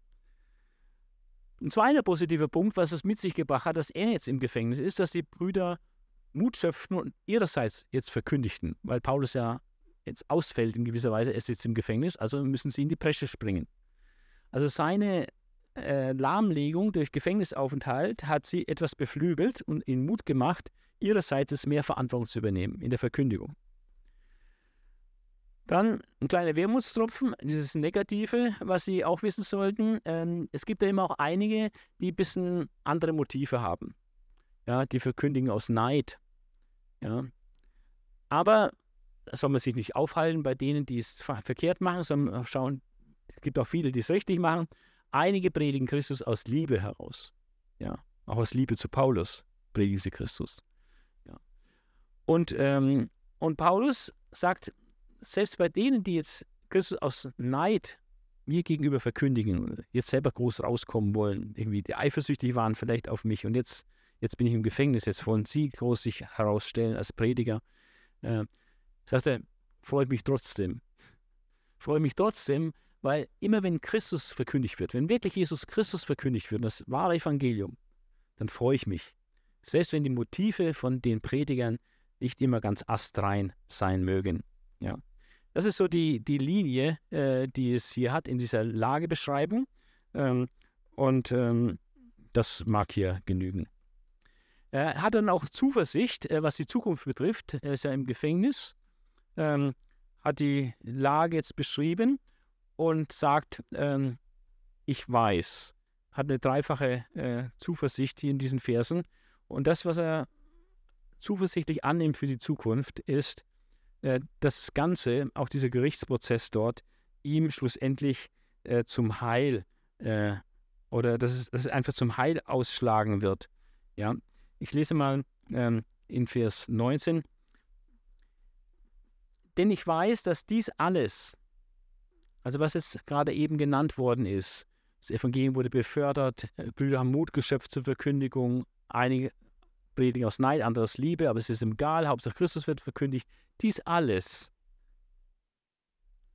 Ein zweiter positiver Punkt, was es mit sich gebracht hat, dass er jetzt im Gefängnis ist, dass die Brüder Mut schöpften und ihrerseits jetzt verkündigten, weil Paulus ja jetzt ausfällt in gewisser Weise, er sitzt im Gefängnis, also müssen sie in die Presche springen. Also seine äh, Lahmlegung durch Gefängnisaufenthalt hat sie etwas beflügelt und ihnen Mut gemacht, ihrerseits mehr Verantwortung zu übernehmen in der Verkündigung. Dann ein kleiner Wermutstropfen, dieses Negative, was Sie auch wissen sollten. Ähm, es gibt ja immer auch einige, die ein bisschen andere Motive haben. Ja, die verkündigen aus Neid. Ja. Aber soll man sich nicht aufhalten bei denen, die es verkehrt machen, sondern schauen, es gibt auch viele, die es richtig machen. Einige predigen Christus aus Liebe heraus. Ja, auch aus Liebe zu Paulus predigen sie Christus. Und, ähm, und Paulus sagt, selbst bei denen, die jetzt Christus aus Neid mir gegenüber verkündigen, jetzt selber groß rauskommen wollen, irgendwie die eifersüchtig waren vielleicht auf mich und jetzt, jetzt bin ich im Gefängnis, jetzt wollen sie groß sich herausstellen als Prediger, äh, sagt er, freut mich trotzdem. Freue mich trotzdem, weil immer wenn Christus verkündigt wird, wenn wirklich Jesus Christus verkündigt wird, das wahre Evangelium, dann freue ich mich. Selbst wenn die Motive von den Predigern nicht immer ganz astrein sein mögen. Ja. Das ist so die, die Linie, äh, die es hier hat in dieser Lagebeschreibung. Ähm, und ähm, das mag hier genügen. Er hat dann auch Zuversicht, äh, was die Zukunft betrifft. Er ist ja im Gefängnis, ähm, hat die Lage jetzt beschrieben und sagt, ähm, ich weiß. Hat eine dreifache äh, Zuversicht hier in diesen Versen. Und das, was er zuversichtlich annehmen für die Zukunft, ist, dass äh, das Ganze, auch dieser Gerichtsprozess dort, ihm schlussendlich äh, zum Heil äh, oder dass es, dass es einfach zum Heil ausschlagen wird. Ja? Ich lese mal ähm, in Vers 19. Denn ich weiß, dass dies alles, also was jetzt gerade eben genannt worden ist, das Evangelium wurde befördert, Brüder haben Mut geschöpft zur Verkündigung, einige predigen aus Neid, andere aus Liebe, aber es ist egal, Hauptsache Christus wird verkündigt. Dies alles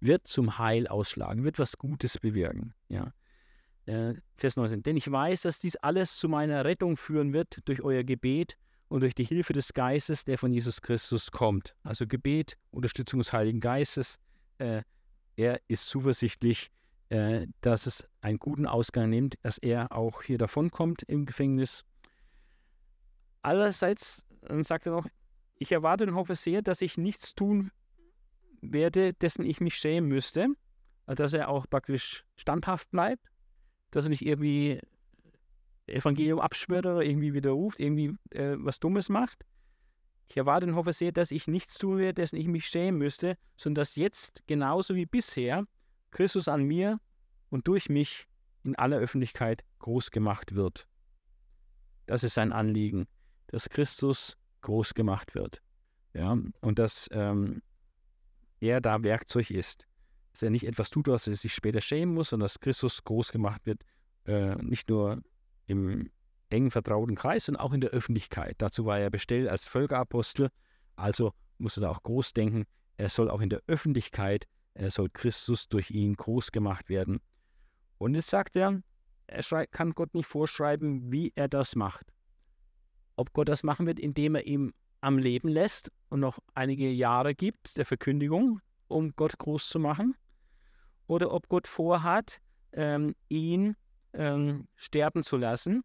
wird zum Heil ausschlagen, wird was Gutes bewirken. Ja. Äh, Vers 19. Denn ich weiß, dass dies alles zu meiner Rettung führen wird durch euer Gebet und durch die Hilfe des Geistes, der von Jesus Christus kommt. Also Gebet, Unterstützung des Heiligen Geistes. Äh, er ist zuversichtlich, äh, dass es einen guten Ausgang nimmt, dass er auch hier davonkommt im Gefängnis Allerseits sagt er noch, ich erwarte und hoffe sehr, dass ich nichts tun werde, dessen ich mich schämen müsste. Also dass er auch praktisch standhaft bleibt, dass er nicht irgendwie Evangelium abschwört oder irgendwie widerruft, irgendwie äh, was Dummes macht. Ich erwarte und hoffe sehr, dass ich nichts tun werde, dessen ich mich schämen müsste, sondern dass jetzt genauso wie bisher Christus an mir und durch mich in aller Öffentlichkeit groß gemacht wird. Das ist sein Anliegen dass Christus groß gemacht wird. Ja, und dass ähm, er da Werkzeug ist. Dass er nicht etwas tut, was er sich später schämen muss, sondern dass Christus groß gemacht wird, äh, nicht nur im engen vertrauten Kreis, sondern auch in der Öffentlichkeit. Dazu war er bestellt als Völkerapostel, also muss er da auch groß denken. Er soll auch in der Öffentlichkeit, er äh, soll Christus durch ihn groß gemacht werden. Und jetzt sagt er, er kann Gott nicht vorschreiben, wie er das macht. Ob Gott das machen wird, indem er ihm am Leben lässt und noch einige Jahre gibt der Verkündigung, um Gott groß zu machen, oder ob Gott vorhat, ähm, ihn ähm, sterben zu lassen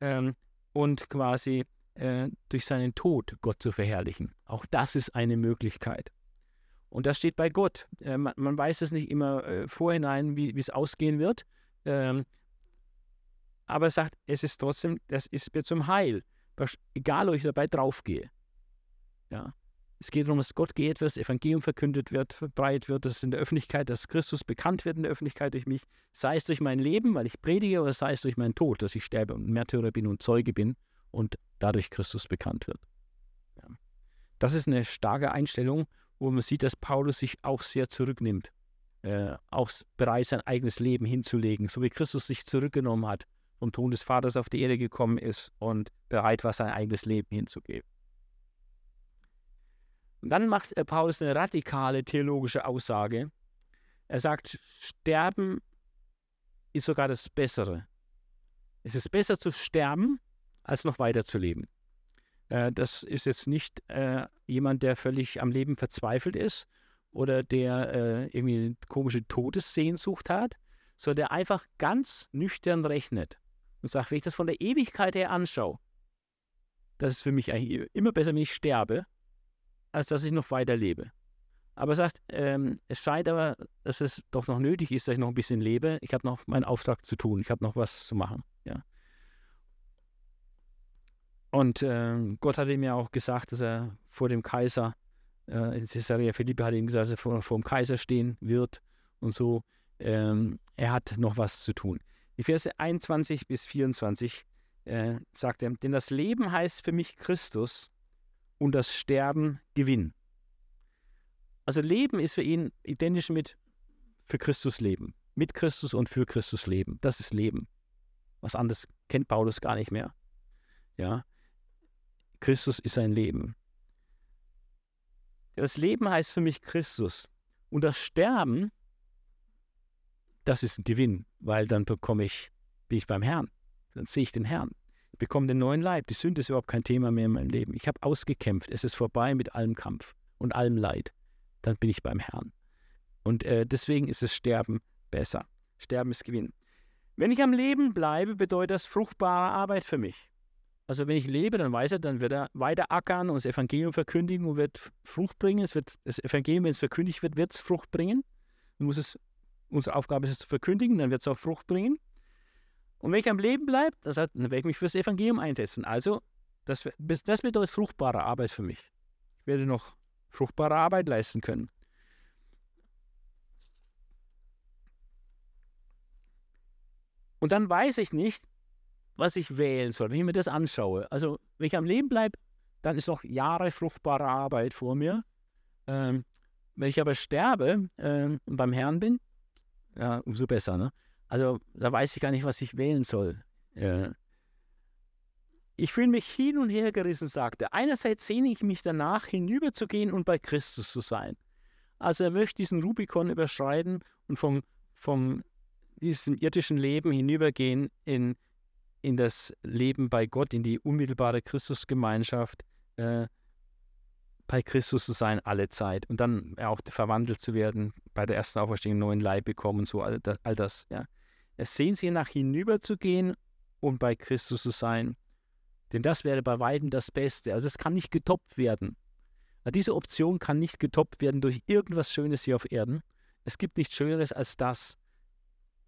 ähm, und quasi äh, durch seinen Tod Gott zu verherrlichen. Auch das ist eine Möglichkeit. Und das steht bei Gott. Äh, man, man, weiß es nicht immer äh, vorhinein, wie es ausgehen wird. Ähm, aber er sagt, es ist trotzdem, das ist mir zum Heil egal ob ich dabei draufgehe. Ja. Es geht darum, dass Gott geht, dass das Evangelium verkündet wird, verbreitet wird, dass es in der Öffentlichkeit, dass Christus bekannt wird in der Öffentlichkeit durch mich, sei es durch mein Leben, weil ich predige, oder sei es durch meinen Tod, dass ich sterbe und Märtyrer bin und Zeuge bin und dadurch Christus bekannt wird. Ja. Das ist eine starke Einstellung, wo man sieht, dass Paulus sich auch sehr zurücknimmt, äh, auch bereit sein eigenes Leben hinzulegen, so wie Christus sich zurückgenommen hat vom Ton des Vaters auf die Erde gekommen ist und bereit war, sein eigenes Leben hinzugeben. Und dann macht äh, Paulus eine radikale theologische Aussage. Er sagt, Sterben ist sogar das Bessere. Es ist besser zu sterben, als noch weiter zu leben. Äh, das ist jetzt nicht äh, jemand, der völlig am Leben verzweifelt ist oder der äh, irgendwie eine komische Todessehnsucht hat, sondern der einfach ganz nüchtern rechnet und sage, wenn ich das von der Ewigkeit her anschaue, das ist für mich eigentlich immer besser, wenn ich sterbe, als dass ich noch weiter lebe. Aber er sagt, ähm, es scheint aber, dass es doch noch nötig ist, dass ich noch ein bisschen lebe. Ich habe noch meinen Auftrag zu tun, ich habe noch was zu machen. Ja. Und äh, Gott hat ihm ja auch gesagt, dass er vor dem Kaiser, äh, in Caesarea Philippi hat ihm gesagt, dass er vor, vor dem Kaiser stehen wird und so. Ähm, er hat noch was zu tun. Die Verse 21 bis 24 äh, sagt er, denn das Leben heißt für mich Christus und das Sterben Gewinn. Also Leben ist für ihn identisch mit für Christus Leben, mit Christus und für Christus Leben. Das ist Leben. Was anderes kennt Paulus gar nicht mehr. Ja, Christus ist sein Leben. Das Leben heißt für mich Christus und das Sterben das ist ein Gewinn, weil dann bekomme ich, bin ich beim Herrn. Dann sehe ich den Herrn. Ich bekomme den neuen Leib. Die Sünde ist überhaupt kein Thema mehr in meinem Leben. Ich habe ausgekämpft. Es ist vorbei mit allem Kampf und allem Leid. Dann bin ich beim Herrn. Und äh, deswegen ist das Sterben besser. Sterben ist Gewinn. Wenn ich am Leben bleibe, bedeutet das fruchtbare Arbeit für mich. Also wenn ich lebe, dann weiß er, dann wird er weiter ackern und das Evangelium verkündigen und wird Frucht bringen. Es wird, das Evangelium, wenn es verkündigt wird, wird es Frucht bringen. Dann muss es unsere Aufgabe ist es zu verkündigen, dann wird es auch Frucht bringen. Und wenn ich am Leben bleibe, das heißt, dann werde ich mich fürs Evangelium einsetzen. Also, das, das bedeutet fruchtbare Arbeit für mich. Ich werde noch fruchtbare Arbeit leisten können. Und dann weiß ich nicht, was ich wählen soll, wenn ich mir das anschaue. Also, wenn ich am Leben bleibe, dann ist noch Jahre fruchtbare Arbeit vor mir. Ähm, wenn ich aber sterbe ähm, und beim Herrn bin, ja, umso besser. Ne? Also da weiß ich gar nicht, was ich wählen soll. Ja. Äh, ich fühle mich hin und her gerissen, sagte er. Einerseits sehne ich mich danach, hinüberzugehen und bei Christus zu sein. Also er möchte diesen Rubikon überschreiten und vom, vom diesem irdischen Leben hinübergehen in, in das Leben bei Gott, in die unmittelbare Christusgemeinschaft, äh, bei Christus zu sein alle Zeit und dann auch verwandelt zu werden, bei der ersten Auferstehung einen neuen Leib bekommen und so, all das. All das ja. Es sehen sie nach hinüberzugehen und bei Christus zu sein. Denn das wäre bei weitem das Beste. Also es kann nicht getoppt werden. Diese Option kann nicht getoppt werden durch irgendwas Schönes hier auf Erden. Es gibt nichts Schöneres als das,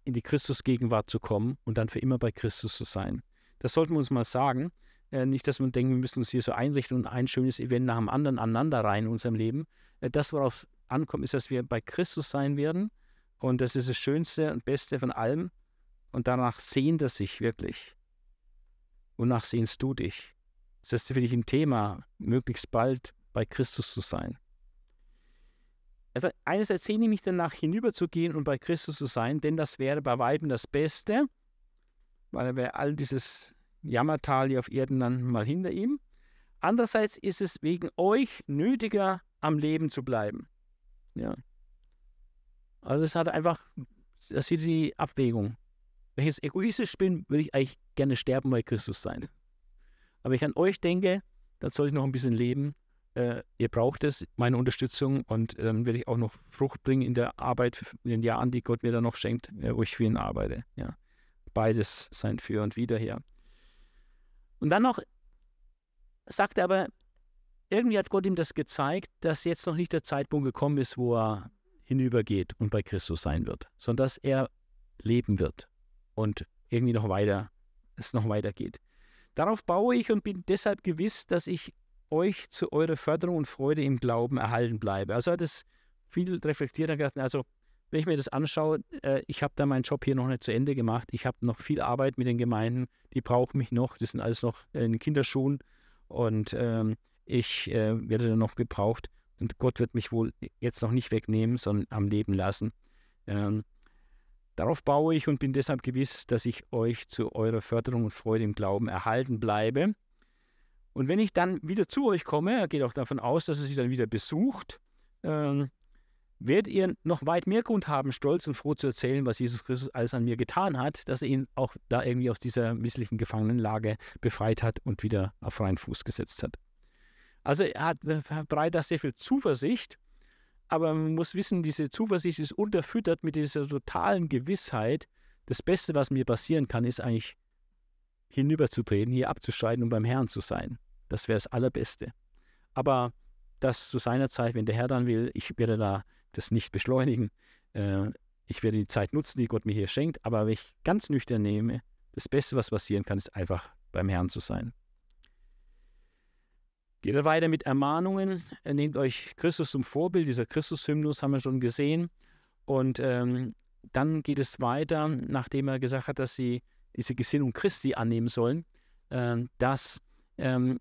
in die Christusgegenwart zu kommen und dann für immer bei Christus zu sein. Das sollten wir uns mal sagen. Äh, nicht, dass man denkt, wir müssen uns hier so einrichten und ein schönes Event nach dem anderen aneinander rein in unserem Leben. Äh, das, worauf ankommt, ist, dass wir bei Christus sein werden. Und das ist das Schönste und Beste von allem. Und danach sehnt er sich wirklich. Wonach sehnst du dich? Das ist für dich ein Thema, möglichst bald bei Christus zu sein. Also einerseits sehne ich mich danach, hinüberzugehen und bei Christus zu sein, denn das wäre bei Weiben das Beste, weil er wäre all dieses Jammertal Jammertali auf Erden dann mal hinter ihm. Andererseits ist es wegen euch nötiger, am Leben zu bleiben. Ja. Also es hat einfach, das hier die Abwägung. Wenn ich jetzt egoistisch bin, würde ich eigentlich gerne sterben, weil Christus sein. Aber wenn ich an euch denke, dann soll ich noch ein bisschen leben. Äh, ihr braucht es, meine Unterstützung und dann äh, werde ich auch noch Frucht bringen in der Arbeit, in den Jahren, die Gott mir dann noch schenkt, äh, wo ich für ihn arbeite. Ja. Beides sein Für und wieder Wiederher. Und dann noch sagt er aber, irgendwie hat Gott ihm das gezeigt, dass jetzt noch nicht der Zeitpunkt gekommen ist, wo er hinübergeht und bei Christus sein wird, sondern dass er leben wird und irgendwie noch weiter, es noch weiter geht. Darauf baue ich und bin deshalb gewiss, dass ich euch zu eurer Förderung und Freude im Glauben erhalten bleibe. Also hat es viel reflektiert und gesagt, also wenn ich mir das anschaue, äh, ich habe da meinen Job hier noch nicht zu Ende gemacht. Ich habe noch viel Arbeit mit den Gemeinden. Die brauchen mich noch. Das sind alles noch äh, in Kinderschuhen. Und ähm, ich äh, werde dann noch gebraucht. Und Gott wird mich wohl jetzt noch nicht wegnehmen, sondern am Leben lassen. Ähm, darauf baue ich und bin deshalb gewiss, dass ich euch zu eurer Förderung und Freude im Glauben erhalten bleibe. Und wenn ich dann wieder zu euch komme, geht auch davon aus, dass er sie dann wieder besucht. Ähm, werdet ihr noch weit mehr Grund haben, stolz und froh zu erzählen, was Jesus Christus alles an mir getan hat, dass er ihn auch da irgendwie aus dieser misslichen Gefangenenlage befreit hat und wieder auf freien Fuß gesetzt hat. Also er hat, äh, verbreitet da sehr viel Zuversicht, aber man muss wissen, diese Zuversicht ist unterfüttert mit dieser totalen Gewissheit, das Beste, was mir passieren kann, ist eigentlich hinüberzutreten, hier abzuschreiten und beim Herrn zu sein. Das wäre das Allerbeste. Aber das zu seiner Zeit, wenn der Herr dann will, ich werde da das nicht beschleunigen. Äh, ich werde die Zeit nutzen, die Gott mir hier schenkt, aber wenn ich ganz nüchtern nehme, das Beste, was passieren kann, ist einfach beim Herrn zu sein. Geht er weiter mit Ermahnungen, nehmt euch Christus zum Vorbild, dieser Christus-Hymnus haben wir schon gesehen. Und ähm, dann geht es weiter, nachdem er gesagt hat, dass sie diese Gesinnung Christi annehmen sollen, äh, dass ähm,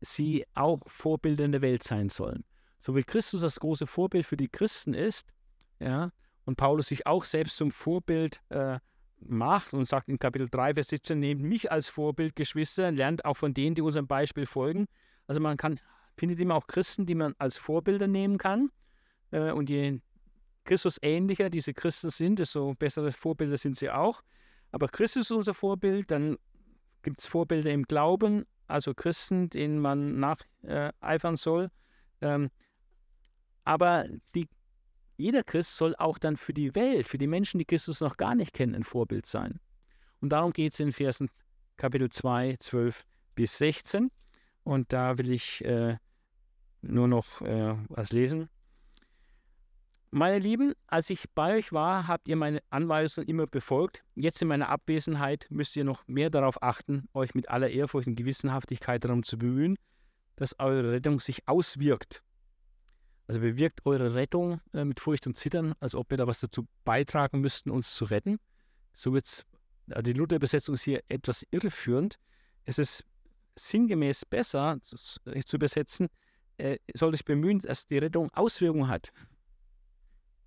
sie auch Vorbilder in der Welt sein sollen. So wie Christus das große Vorbild für die Christen ist, ja, und Paulus sich auch selbst zum Vorbild äh, macht und sagt in Kapitel 3, Vers 17, nehmt mich als Vorbild, Geschwister, lernt auch von denen, die unserem Beispiel folgen. Also man kann, findet immer auch Christen, die man als Vorbilder nehmen kann. Äh, und je Christus ähnlicher diese Christen sind, desto bessere Vorbilder sind sie auch. Aber Christus ist unser Vorbild, dann gibt es Vorbilder im Glauben, also Christen, denen man nacheifern soll. Ähm, aber die, jeder Christ soll auch dann für die Welt, für die Menschen, die Christus noch gar nicht kennen, ein Vorbild sein. Und darum geht es in Versen Kapitel 2, 12 bis 16. Und da will ich äh, nur noch äh, was lesen. Meine Lieben, als ich bei euch war, habt ihr meine Anweisungen immer befolgt. Jetzt in meiner Abwesenheit müsst ihr noch mehr darauf achten, euch mit aller Ehrfurcht und Gewissenhaftigkeit darum zu bemühen, dass eure Rettung sich auswirkt also bewirkt eure Rettung äh, mit Furcht und Zittern, als ob wir da was dazu beitragen müssten, uns zu retten. So wird's, äh, die Luther-Übersetzung ist hier etwas irreführend. Es ist sinngemäß besser zu, zu übersetzen, äh, soll euch bemühen, dass die Rettung Auswirkungen hat.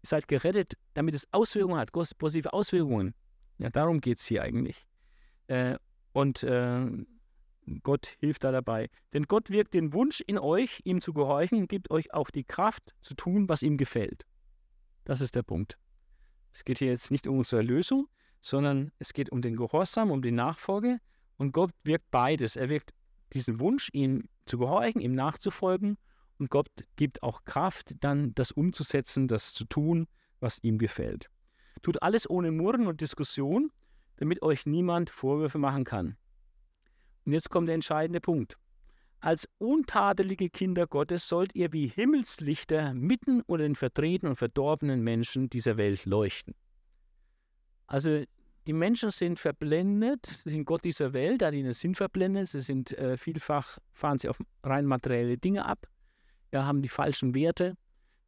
Ihr seid gerettet, damit es Auswirkungen hat, positive Auswirkungen. Ja, darum geht es hier eigentlich. Äh, und äh, Gott hilft da dabei. Denn Gott wirkt den Wunsch in euch, ihm zu gehorchen, und gibt euch auch die Kraft zu tun, was ihm gefällt. Das ist der Punkt. Es geht hier jetzt nicht um unsere Erlösung, sondern es geht um den Gehorsam, um die Nachfolge. Und Gott wirkt beides. Er wirkt diesen Wunsch, ihm zu gehorchen, ihm nachzufolgen. Und Gott gibt auch Kraft, dann das umzusetzen, das zu tun, was ihm gefällt. Tut alles ohne Murren und Diskussion, damit euch niemand Vorwürfe machen kann. Und jetzt kommt der entscheidende Punkt. Als untadelige Kinder Gottes sollt ihr wie Himmelslichter mitten unter den vertreten und verdorbenen Menschen dieser Welt leuchten. Also die Menschen sind verblendet, sind Gott dieser Welt, hat ihnen Sinn verblendet, sie sind äh, vielfach, fahren sie auf rein materielle Dinge ab, ja, haben die falschen Werte,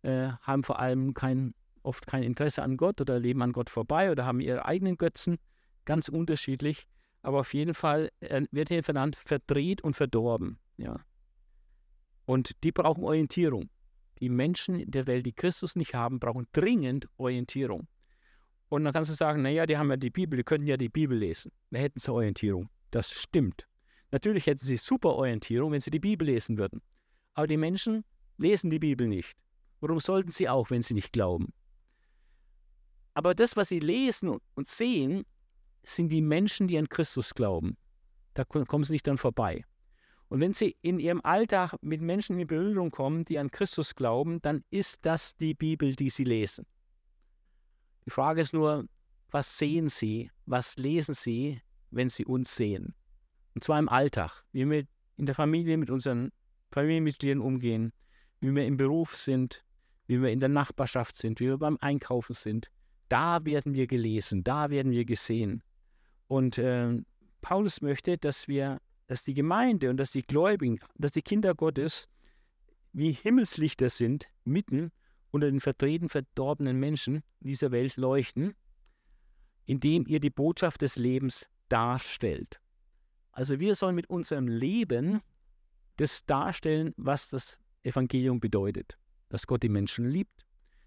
äh, haben vor allem kein, oft kein Interesse an Gott oder leben an Gott vorbei oder haben ihre eigenen Götzen, ganz unterschiedlich aber auf jeden Fall äh, wird hier verdammt verdreht und verdorben. Ja. Und die brauchen Orientierung. Die Menschen der Welt, die Christus nicht haben, brauchen dringend Orientierung. Und dann kannst du sagen, naja, die haben ja die Bibel, die könnten ja die Bibel lesen. Wir hätten sie Orientierung. Das stimmt. Natürlich hätten sie super Orientierung, wenn sie die Bibel lesen würden. Aber die Menschen lesen die Bibel nicht. Warum sollten sie auch, wenn sie nicht glauben? Aber das, was sie lesen und sehen, sind die Menschen, die an Christus glauben. Da kommen sie nicht dann vorbei. Und wenn sie in ihrem Alltag mit Menschen in Berührung kommen, die an Christus glauben, dann ist das die Bibel, die sie lesen. Die Frage ist nur, was sehen sie, was lesen sie, wenn sie uns sehen? Und zwar im Alltag, wie wir in der Familie mit unseren Familienmitgliedern umgehen, wie wir im Beruf sind, wie wir in der Nachbarschaft sind, wie wir beim Einkaufen sind. Da werden wir gelesen, da werden wir gesehen. Und äh, Paulus möchte, dass wir, dass die Gemeinde und dass die Gläubigen, dass die Kinder Gottes wie Himmelslichter sind, mitten unter den vertreten verdorbenen Menschen dieser Welt leuchten, indem ihr die Botschaft des Lebens darstellt. Also wir sollen mit unserem Leben das darstellen, was das Evangelium bedeutet. Dass Gott die Menschen liebt,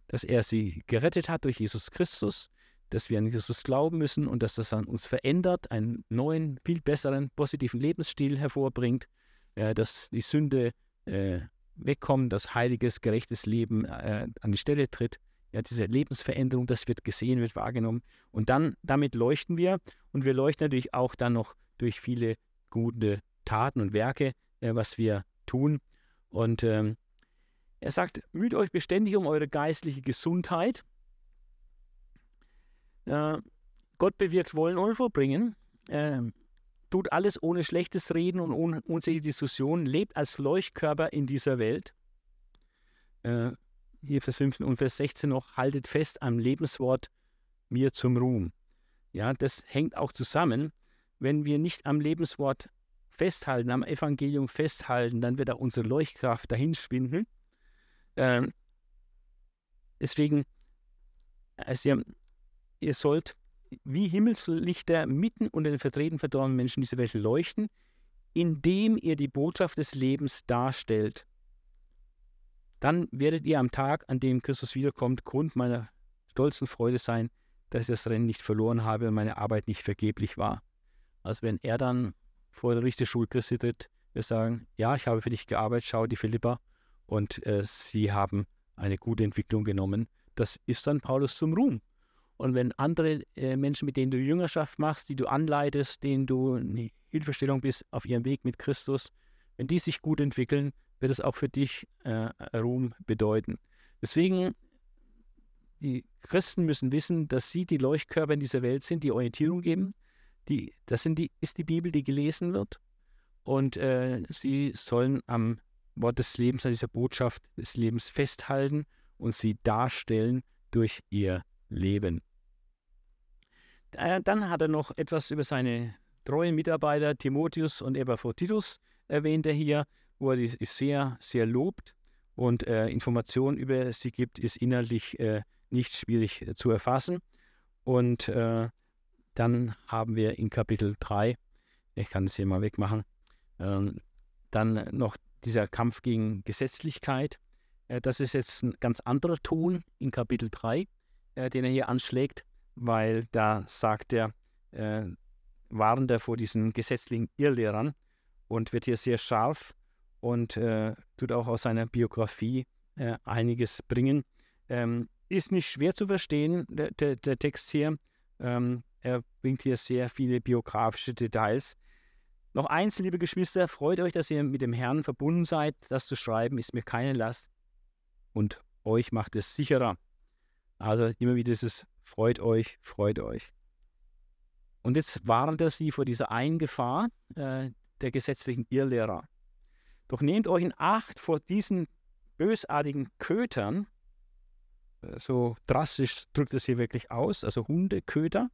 dass er sie gerettet hat durch Jesus Christus, dass wir an Jesus glauben müssen und dass das an uns verändert, einen neuen, viel besseren, positiven Lebensstil hervorbringt, äh, dass die Sünde äh, wegkommt, dass heiliges, gerechtes Leben äh, an die Stelle tritt. Ja, diese Lebensveränderung, das wird gesehen, wird wahrgenommen. Und dann, damit leuchten wir. Und wir leuchten natürlich auch dann noch durch viele gute Taten und Werke, äh, was wir tun. Und ähm, er sagt, müht euch beständig um eure geistliche Gesundheit äh, Gott bewirkt Wollen und vorbringen, äh, tut alles ohne schlechtes Reden und ohne unselige Diskussion, lebt als Leuchtkörper in dieser Welt. Äh, hier Vers 15 und Vers 16 noch, haltet fest am Lebenswort mir zum Ruhm. Ja, das hängt auch zusammen. Wenn wir nicht am Lebenswort festhalten, am Evangelium festhalten, dann wird auch unsere Leuchtkraft dahinschwinden. Ähm, deswegen, also ihr sollt wie Himmelslichter mitten unter den vertreten verdorbenen Menschen dieser Welt leuchten, indem ihr die Botschaft des Lebens darstellt. Dann werdet ihr am Tag, an dem Christus wiederkommt, Grund meiner stolzen Freude sein, dass ich das Rennen nicht verloren habe und meine Arbeit nicht vergeblich war. Also wenn er dann vor der richtigen Schulkrise tritt, wir sagen, ja, ich habe für dich gearbeitet, schau die Philippa, und äh, sie haben eine gute Entwicklung genommen. Das ist dann Paulus zum Ruhm. Und wenn andere äh, Menschen, mit denen du Jüngerschaft machst, die du anleitest, denen du eine Hilfestellung bist auf ihrem Weg mit Christus, wenn die sich gut entwickeln, wird es auch für dich äh, Ruhm bedeuten. Deswegen, die Christen müssen wissen, dass sie die Leuchtkörper in dieser Welt sind, die Orientierung geben. Die, das sind die, ist die Bibel, die gelesen wird. Und äh, sie sollen am Wort des Lebens, an dieser Botschaft des Lebens festhalten und sie darstellen durch ihr Leben. Äh, dann hat er noch etwas über seine treuen Mitarbeiter Timotheus und Epaphroditus erwähnt er hier, wo er die sehr, sehr lobt und äh, Informationen über sie gibt, ist inhaltlich äh, nicht schwierig äh, zu erfassen. Und äh, dann haben wir in Kapitel 3, ich kann es hier mal wegmachen, ähm, dann noch dieser Kampf gegen Gesetzlichkeit. Äh, das ist jetzt ein ganz anderer Ton in Kapitel 3, den er hier anschlägt weil da sagt er, äh, warnt er vor diesen gesetzlichen Irrlehrern und wird hier sehr scharf und äh, tut auch aus seiner Biografie äh, einiges bringen. Ähm, ist nicht schwer zu verstehen, der, der, der Text hier. Ähm, er bringt hier sehr viele biografische Details. Noch eins, liebe Geschwister, freut euch, dass ihr mit dem Herrn verbunden seid. Das zu schreiben ist mir keine Last und euch macht es sicherer. Also immer wieder dieses Freut euch, freut euch. Und jetzt warnt er sie vor dieser einen Gefahr äh, der gesetzlichen Irrlehrer. Doch nehmt euch in Acht vor diesen bösartigen Kötern, äh, so drastisch drückt es hier wirklich aus, also Hunde, Köter,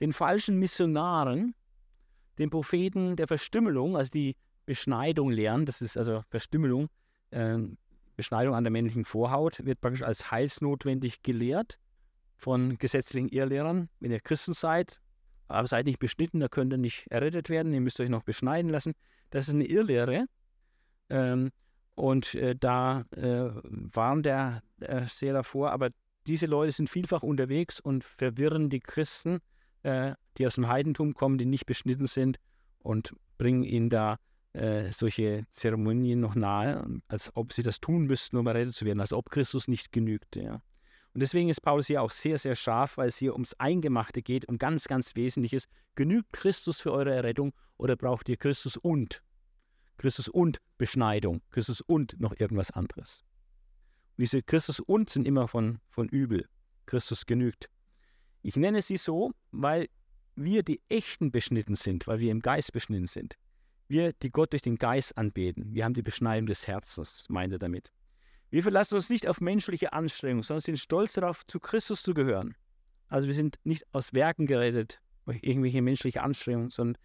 den falschen Missionaren, den Propheten der Verstümmelung, also die Beschneidung lehren, das ist also Verstümmelung, äh, Beschneidung an der männlichen Vorhaut, wird praktisch als heilsnotwendig gelehrt von gesetzlichen Irrlehrern. wenn ihr Christen seid, aber ah, seid nicht beschnitten, da könnt ihr nicht errettet werden, ihr müsst euch noch beschneiden lassen. Das ist eine Irrlehre. Ähm, und äh, da äh, warnt der äh, sehr davor, aber diese Leute sind vielfach unterwegs und verwirren die Christen, äh, die aus dem Heidentum kommen, die nicht beschnitten sind und bringen ihnen da äh, solche Zeremonien noch nahe, als ob sie das tun müssten, um errettet zu werden, als ob Christus nicht genügte. Ja. Und deswegen ist Paulus hier auch sehr, sehr scharf, weil es hier ums Eingemachte geht und ganz, ganz wesentlich ist, genügt Christus für eure Errettung oder braucht ihr Christus und? Christus und Beschneidung, Christus und noch irgendwas anderes. Und diese Christus und sind immer von, von übel. Christus genügt. Ich nenne sie so, weil wir die Echten beschnitten sind, weil wir im Geist beschnitten sind. Wir, die Gott durch den Geist anbeten. Wir haben die Beschneidung des Herzens, meint er damit. Wir verlassen uns nicht auf menschliche Anstrengung, sondern sind stolz darauf, zu Christus zu gehören. Also wir sind nicht aus Werken gerettet, durch irgendwelche menschliche Anstrengungen, sondern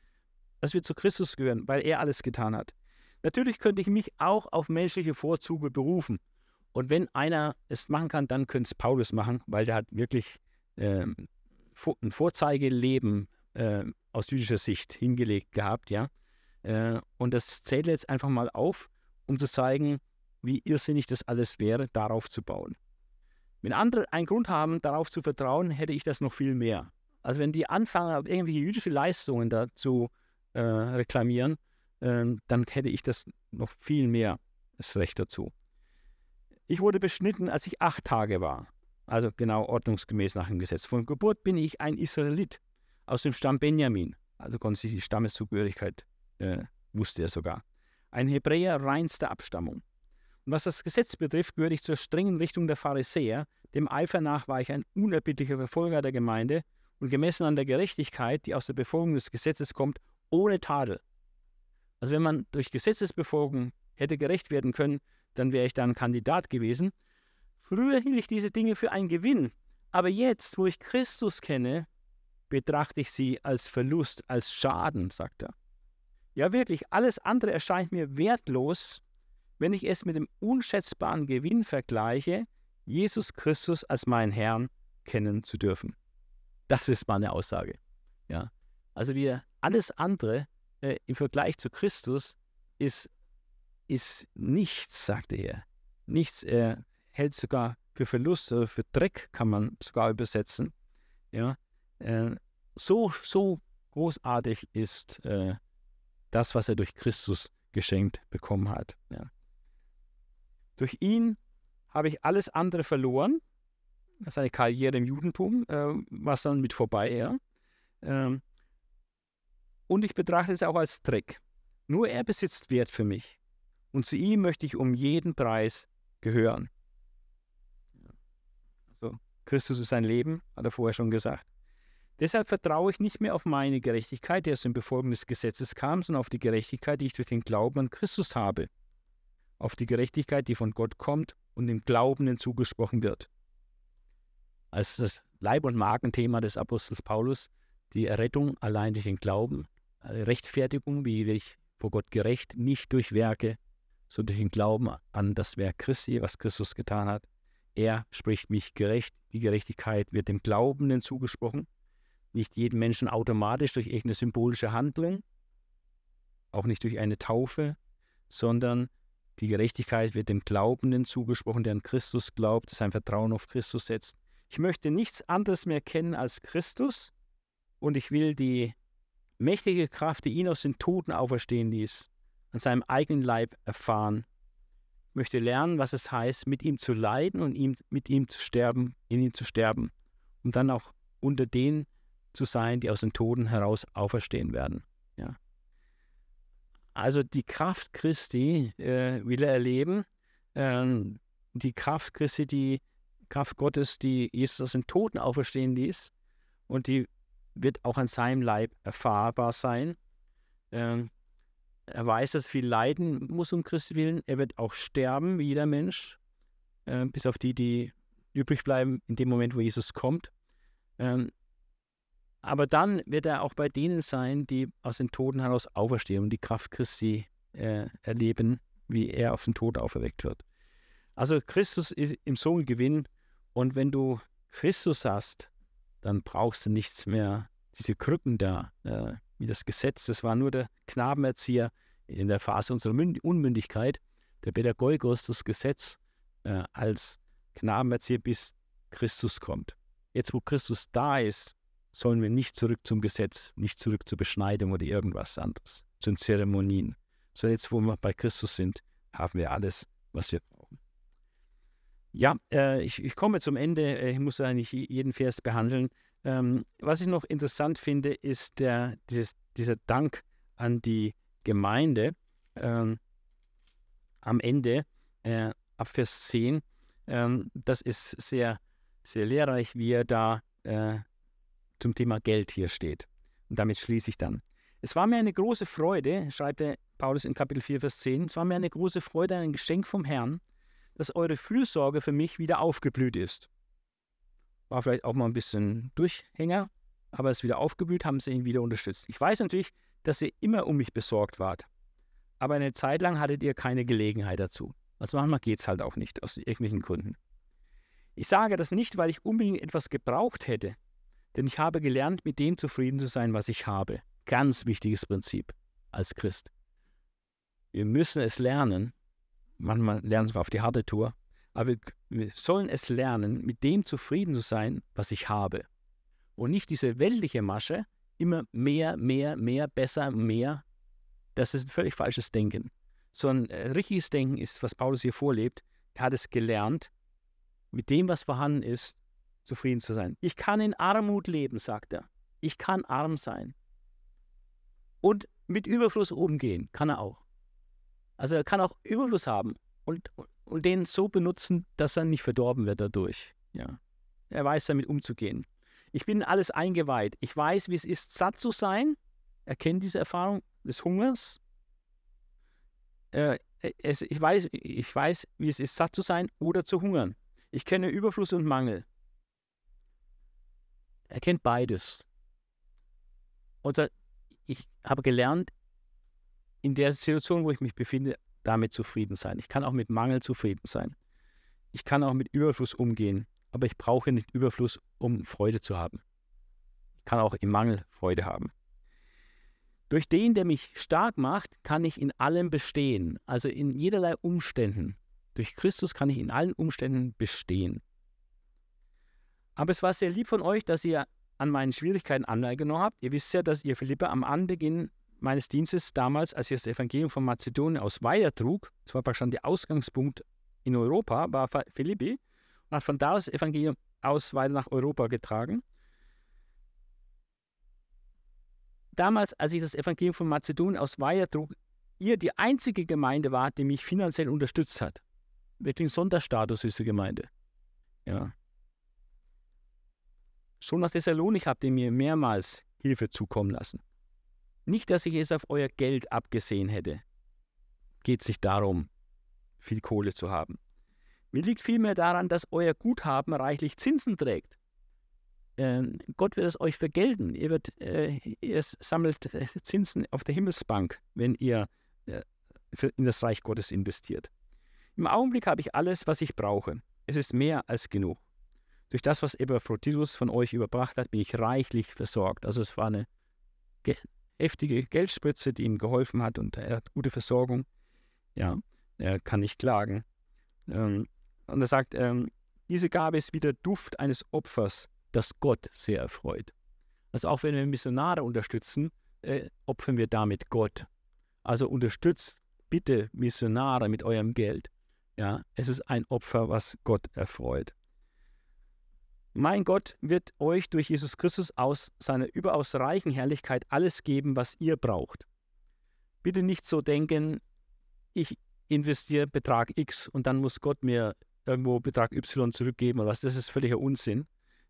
dass wir zu Christus gehören, weil er alles getan hat. Natürlich könnte ich mich auch auf menschliche Vorzüge berufen. Und wenn einer es machen kann, dann könnte es Paulus machen, weil der hat wirklich ähm, ein Vorzeigeleben äh, aus jüdischer Sicht hingelegt gehabt, ja. Äh, und das zählt jetzt einfach mal auf, um zu zeigen, wie irrsinnig das alles wäre, darauf zu bauen. Wenn andere einen Grund haben, darauf zu vertrauen, hätte ich das noch viel mehr. Also wenn die anfangen, irgendwelche jüdische Leistungen dazu äh, reklamieren, äh, dann hätte ich das noch viel mehr das Recht dazu. Ich wurde beschnitten, als ich acht Tage war. Also genau ordnungsgemäß nach dem Gesetz. Von Geburt bin ich ein Israelit aus dem Stamm Benjamin. Also konnte ich die Stammeszugehörigkeit, äh, wusste er sogar. Ein Hebräer reinster Abstammung. Und was das Gesetz betrifft, gehörte ich zur strengen Richtung der Pharisäer. Dem Eifer nach war ich ein unerbittlicher Verfolger der Gemeinde und gemessen an der Gerechtigkeit, die aus der Befolgung des Gesetzes kommt, ohne Tadel. Also wenn man durch Gesetzesbefolgung hätte gerecht werden können, dann wäre ich da ein Kandidat gewesen. Früher hielt ich diese Dinge für einen Gewinn, aber jetzt, wo ich Christus kenne, betrachte ich sie als Verlust, als Schaden, sagt er. Ja wirklich, alles andere erscheint mir wertlos wenn ich es mit dem unschätzbaren Gewinn vergleiche, Jesus Christus als meinen Herrn kennen zu dürfen. Das ist meine Aussage. Ja. Also wir, alles andere äh, im Vergleich zu Christus ist, ist nichts, sagte er. Nichts äh, hält sogar für Verlust oder für Dreck, kann man sogar übersetzen. Ja. Äh, so, so großartig ist äh, das, was er durch Christus geschenkt bekommen hat. Ja. Durch ihn habe ich alles andere verloren, seine Karriere im Judentum, äh, was dann mit vorbei, ja. Ähm, und ich betrachte es auch als Trick. Nur er besitzt Wert für mich. Und zu ihm möchte ich um jeden Preis gehören. Also Christus ist sein Leben, hat er vorher schon gesagt. Deshalb vertraue ich nicht mehr auf meine Gerechtigkeit, die aus dem Befolgen des Gesetzes kam, sondern auf die Gerechtigkeit, die ich durch den Glauben an Christus habe auf die Gerechtigkeit, die von Gott kommt und dem Glaubenden zugesprochen wird. Als das Leib- und Magenthema des Apostels Paulus, die Errettung allein durch den Glauben, Rechtfertigung, wie ich vor Gott gerecht, nicht durch Werke, sondern durch den Glauben an das Werk Christi, was Christus getan hat. Er spricht mich gerecht. Die Gerechtigkeit wird dem Glaubenden zugesprochen, nicht jedem Menschen automatisch durch irgendeine symbolische Handlung, auch nicht durch eine Taufe, sondern durch die Gerechtigkeit wird dem Glaubenden zugesprochen, der an Christus glaubt, sein Vertrauen auf Christus setzt. Ich möchte nichts anderes mehr kennen als Christus und ich will die mächtige Kraft, die ihn aus den Toten auferstehen ließ, an seinem eigenen Leib erfahren. Ich möchte lernen, was es heißt, mit ihm zu leiden und ihm, mit ihm zu sterben, in ihm zu sterben, um dann auch unter denen zu sein, die aus den Toten heraus auferstehen werden. Also die Kraft Christi äh, will er erleben. Ähm, die Kraft Christi, die Kraft Gottes, die Jesus aus den Toten auferstehen ließ. Und die wird auch an seinem Leib erfahrbar sein. Ähm, er weiß, dass viel leiden muss um Christi willen. Er wird auch sterben, wie jeder Mensch, äh, bis auf die, die übrig bleiben in dem Moment, wo Jesus kommt. Ähm, aber dann wird er auch bei denen sein, die aus den Toten heraus auferstehen und die Kraft Christi äh, erleben, wie er auf den Tod auferweckt wird. Also Christus ist im Sohn Gewinn und wenn du Christus hast, dann brauchst du nichts mehr, diese Krücken da, äh, wie das Gesetz, das war nur der Knabenerzieher in der Phase unserer Münd Unmündigkeit, der Pädagogos, das Gesetz äh, als Knabenerzieher, bis Christus kommt. Jetzt, wo Christus da ist, sollen wir nicht zurück zum Gesetz, nicht zurück zur Beschneidung oder irgendwas anderes, zu den Zeremonien. So jetzt, wo wir bei Christus sind, haben wir alles, was wir brauchen. Ja, äh, ich, ich, komme zum Ende. Äh, ich muss eigentlich jeden Vers behandeln. Ähm, was ich noch interessant finde, ist der, dieses, dieser Dank an die Gemeinde ähm, am Ende, äh, ab Vers 10. Ähm, das ist sehr, sehr lehrreich, wie er da äh, zum Thema Geld hier steht. Und damit schließe ich dann. Es war mir eine große Freude, schreibt Paulus in Kapitel 4, Vers 10, es war mir eine große Freude, ein Geschenk vom Herrn, dass eure Fürsorge für mich wieder aufgeblüht ist. War vielleicht auch mal ein bisschen Durchhänger, aber es ist wieder aufgeblüht, haben sie ihn wieder unterstützt. Ich weiß natürlich, dass ihr immer um mich besorgt wart, aber eine Zeit lang hattet ihr keine Gelegenheit dazu. Also manchmal geht es halt auch nicht, aus irgendwelchen Gründen. Ich sage das nicht, weil ich unbedingt etwas gebraucht hätte, denn ich habe gelernt, mit dem zufrieden zu sein, was ich habe. Ganz wichtiges Prinzip als Christ. Wir müssen es lernen. Manchmal lernen wir auf die harte Tour. Aber wir sollen es lernen, mit dem zufrieden zu sein, was ich habe. Und nicht diese weltliche Masche, immer mehr, mehr, mehr, besser, mehr. Das ist ein völlig falsches Denken. So ein äh, richtiges Denken ist, was Paulus hier vorlebt. Er hat es gelernt, mit dem, was vorhanden ist, zufrieden zu sein. Ich kann in Armut leben, sagt er. Ich kann arm sein. Und mit Überfluss umgehen kann er auch. Also er kann auch Überfluss haben und, und den so benutzen, dass er nicht verdorben wird dadurch. Ja. Er weiß damit umzugehen. Ich bin alles eingeweiht. Ich weiß, wie es ist, satt zu sein. Er kennt diese Erfahrung des Hungers. Äh, es, ich, weiß, ich weiß, wie es ist, satt zu sein oder zu hungern. Ich kenne Überfluss und Mangel. Er kennt beides. Und ich habe gelernt, in der Situation, wo ich mich befinde, damit zufrieden sein. Ich kann auch mit Mangel zufrieden sein. Ich kann auch mit Überfluss umgehen, aber ich brauche nicht Überfluss, um Freude zu haben. Ich kann auch im Mangel Freude haben. Durch den, der mich stark macht, kann ich in allem bestehen, also in jederlei Umständen. Durch Christus kann ich in allen Umständen bestehen. Aber es war sehr lieb von euch, dass ihr an meinen Schwierigkeiten Anteil genommen habt. Ihr wisst ja, dass ihr Philippe am Anbeginn meines Dienstes damals, als ich das Evangelium von Mazedonien aus Weiher trug, das war schon der Ausgangspunkt in Europa, war Philippi, und hat von da aus das Evangelium aus weiter nach Europa getragen. Damals, als ich das Evangelium von Mazedonien aus Weiher trug, ihr die einzige Gemeinde war, die mich finanziell unterstützt hat. Wirklich ein Sonderstatus, ist die Gemeinde. Ja. Schon nach Thessalonik habt ihr mir mehrmals Hilfe zukommen lassen. Nicht, dass ich es auf euer Geld abgesehen hätte. Geht sich darum, viel Kohle zu haben. Mir liegt vielmehr daran, dass euer Guthaben reichlich Zinsen trägt. Ähm, Gott wird es euch vergelten. Ihr, wird, äh, ihr sammelt äh, Zinsen auf der Himmelsbank, wenn ihr äh, in das Reich Gottes investiert. Im Augenblick habe ich alles, was ich brauche. Es ist mehr als genug durch das, was Epaphroditus von euch überbracht hat, bin ich reichlich versorgt. Also es war eine heftige Geldspritze, die ihm geholfen hat und er hat gute Versorgung. Ja, er kann nicht klagen. Ähm, und er sagt, ähm, diese Gabe ist wie der Duft eines Opfers, das Gott sehr erfreut. Also auch wenn wir Missionare unterstützen, äh, opfern wir damit Gott. Also unterstützt bitte Missionare mit eurem Geld. Ja, es ist ein Opfer, was Gott erfreut. Mein Gott wird euch durch Jesus Christus aus seiner überaus reichen Herrlichkeit alles geben, was ihr braucht. Bitte nicht so denken, ich investiere Betrag X und dann muss Gott mir irgendwo Betrag Y zurückgeben oder was. Das ist völliger Unsinn.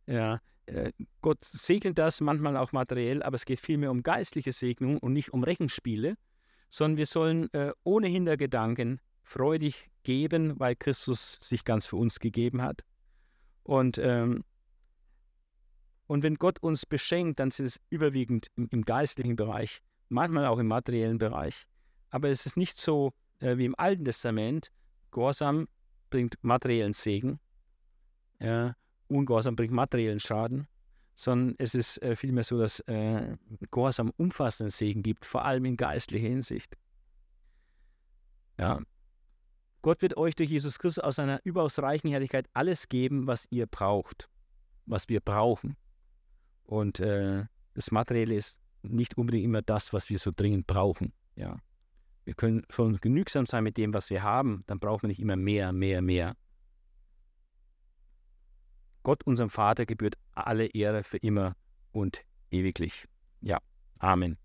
Ja, äh, Gott segnet das manchmal auch materiell, aber es geht vielmehr um geistliche Segnung und nicht um Rechenspiele, sondern wir sollen äh, ohne Hintergedanken freudig geben, weil Christus sich ganz für uns gegeben hat. Und ähm, und wenn Gott uns beschenkt, dann sind es überwiegend im, im geistlichen Bereich, manchmal auch im materiellen Bereich. Aber es ist nicht so äh, wie im Alten Testament. Gehorsam bringt materiellen Segen, äh, Ungehorsam bringt materiellen Schaden, sondern es ist äh, vielmehr so, dass äh, Gehorsam umfassenden Segen gibt, vor allem in geistlicher Hinsicht. Ja. Gott wird euch durch Jesus Christus aus seiner überaus reichen Herrlichkeit alles geben, was ihr braucht, was wir brauchen. Und äh, das Materielle ist nicht unbedingt immer das, was wir so dringend brauchen. Ja. Wir können schon genügsam sein mit dem, was wir haben, dann brauchen wir nicht immer mehr, mehr, mehr. Gott, unserem Vater, gebührt alle Ehre für immer und ewiglich. Ja, Amen.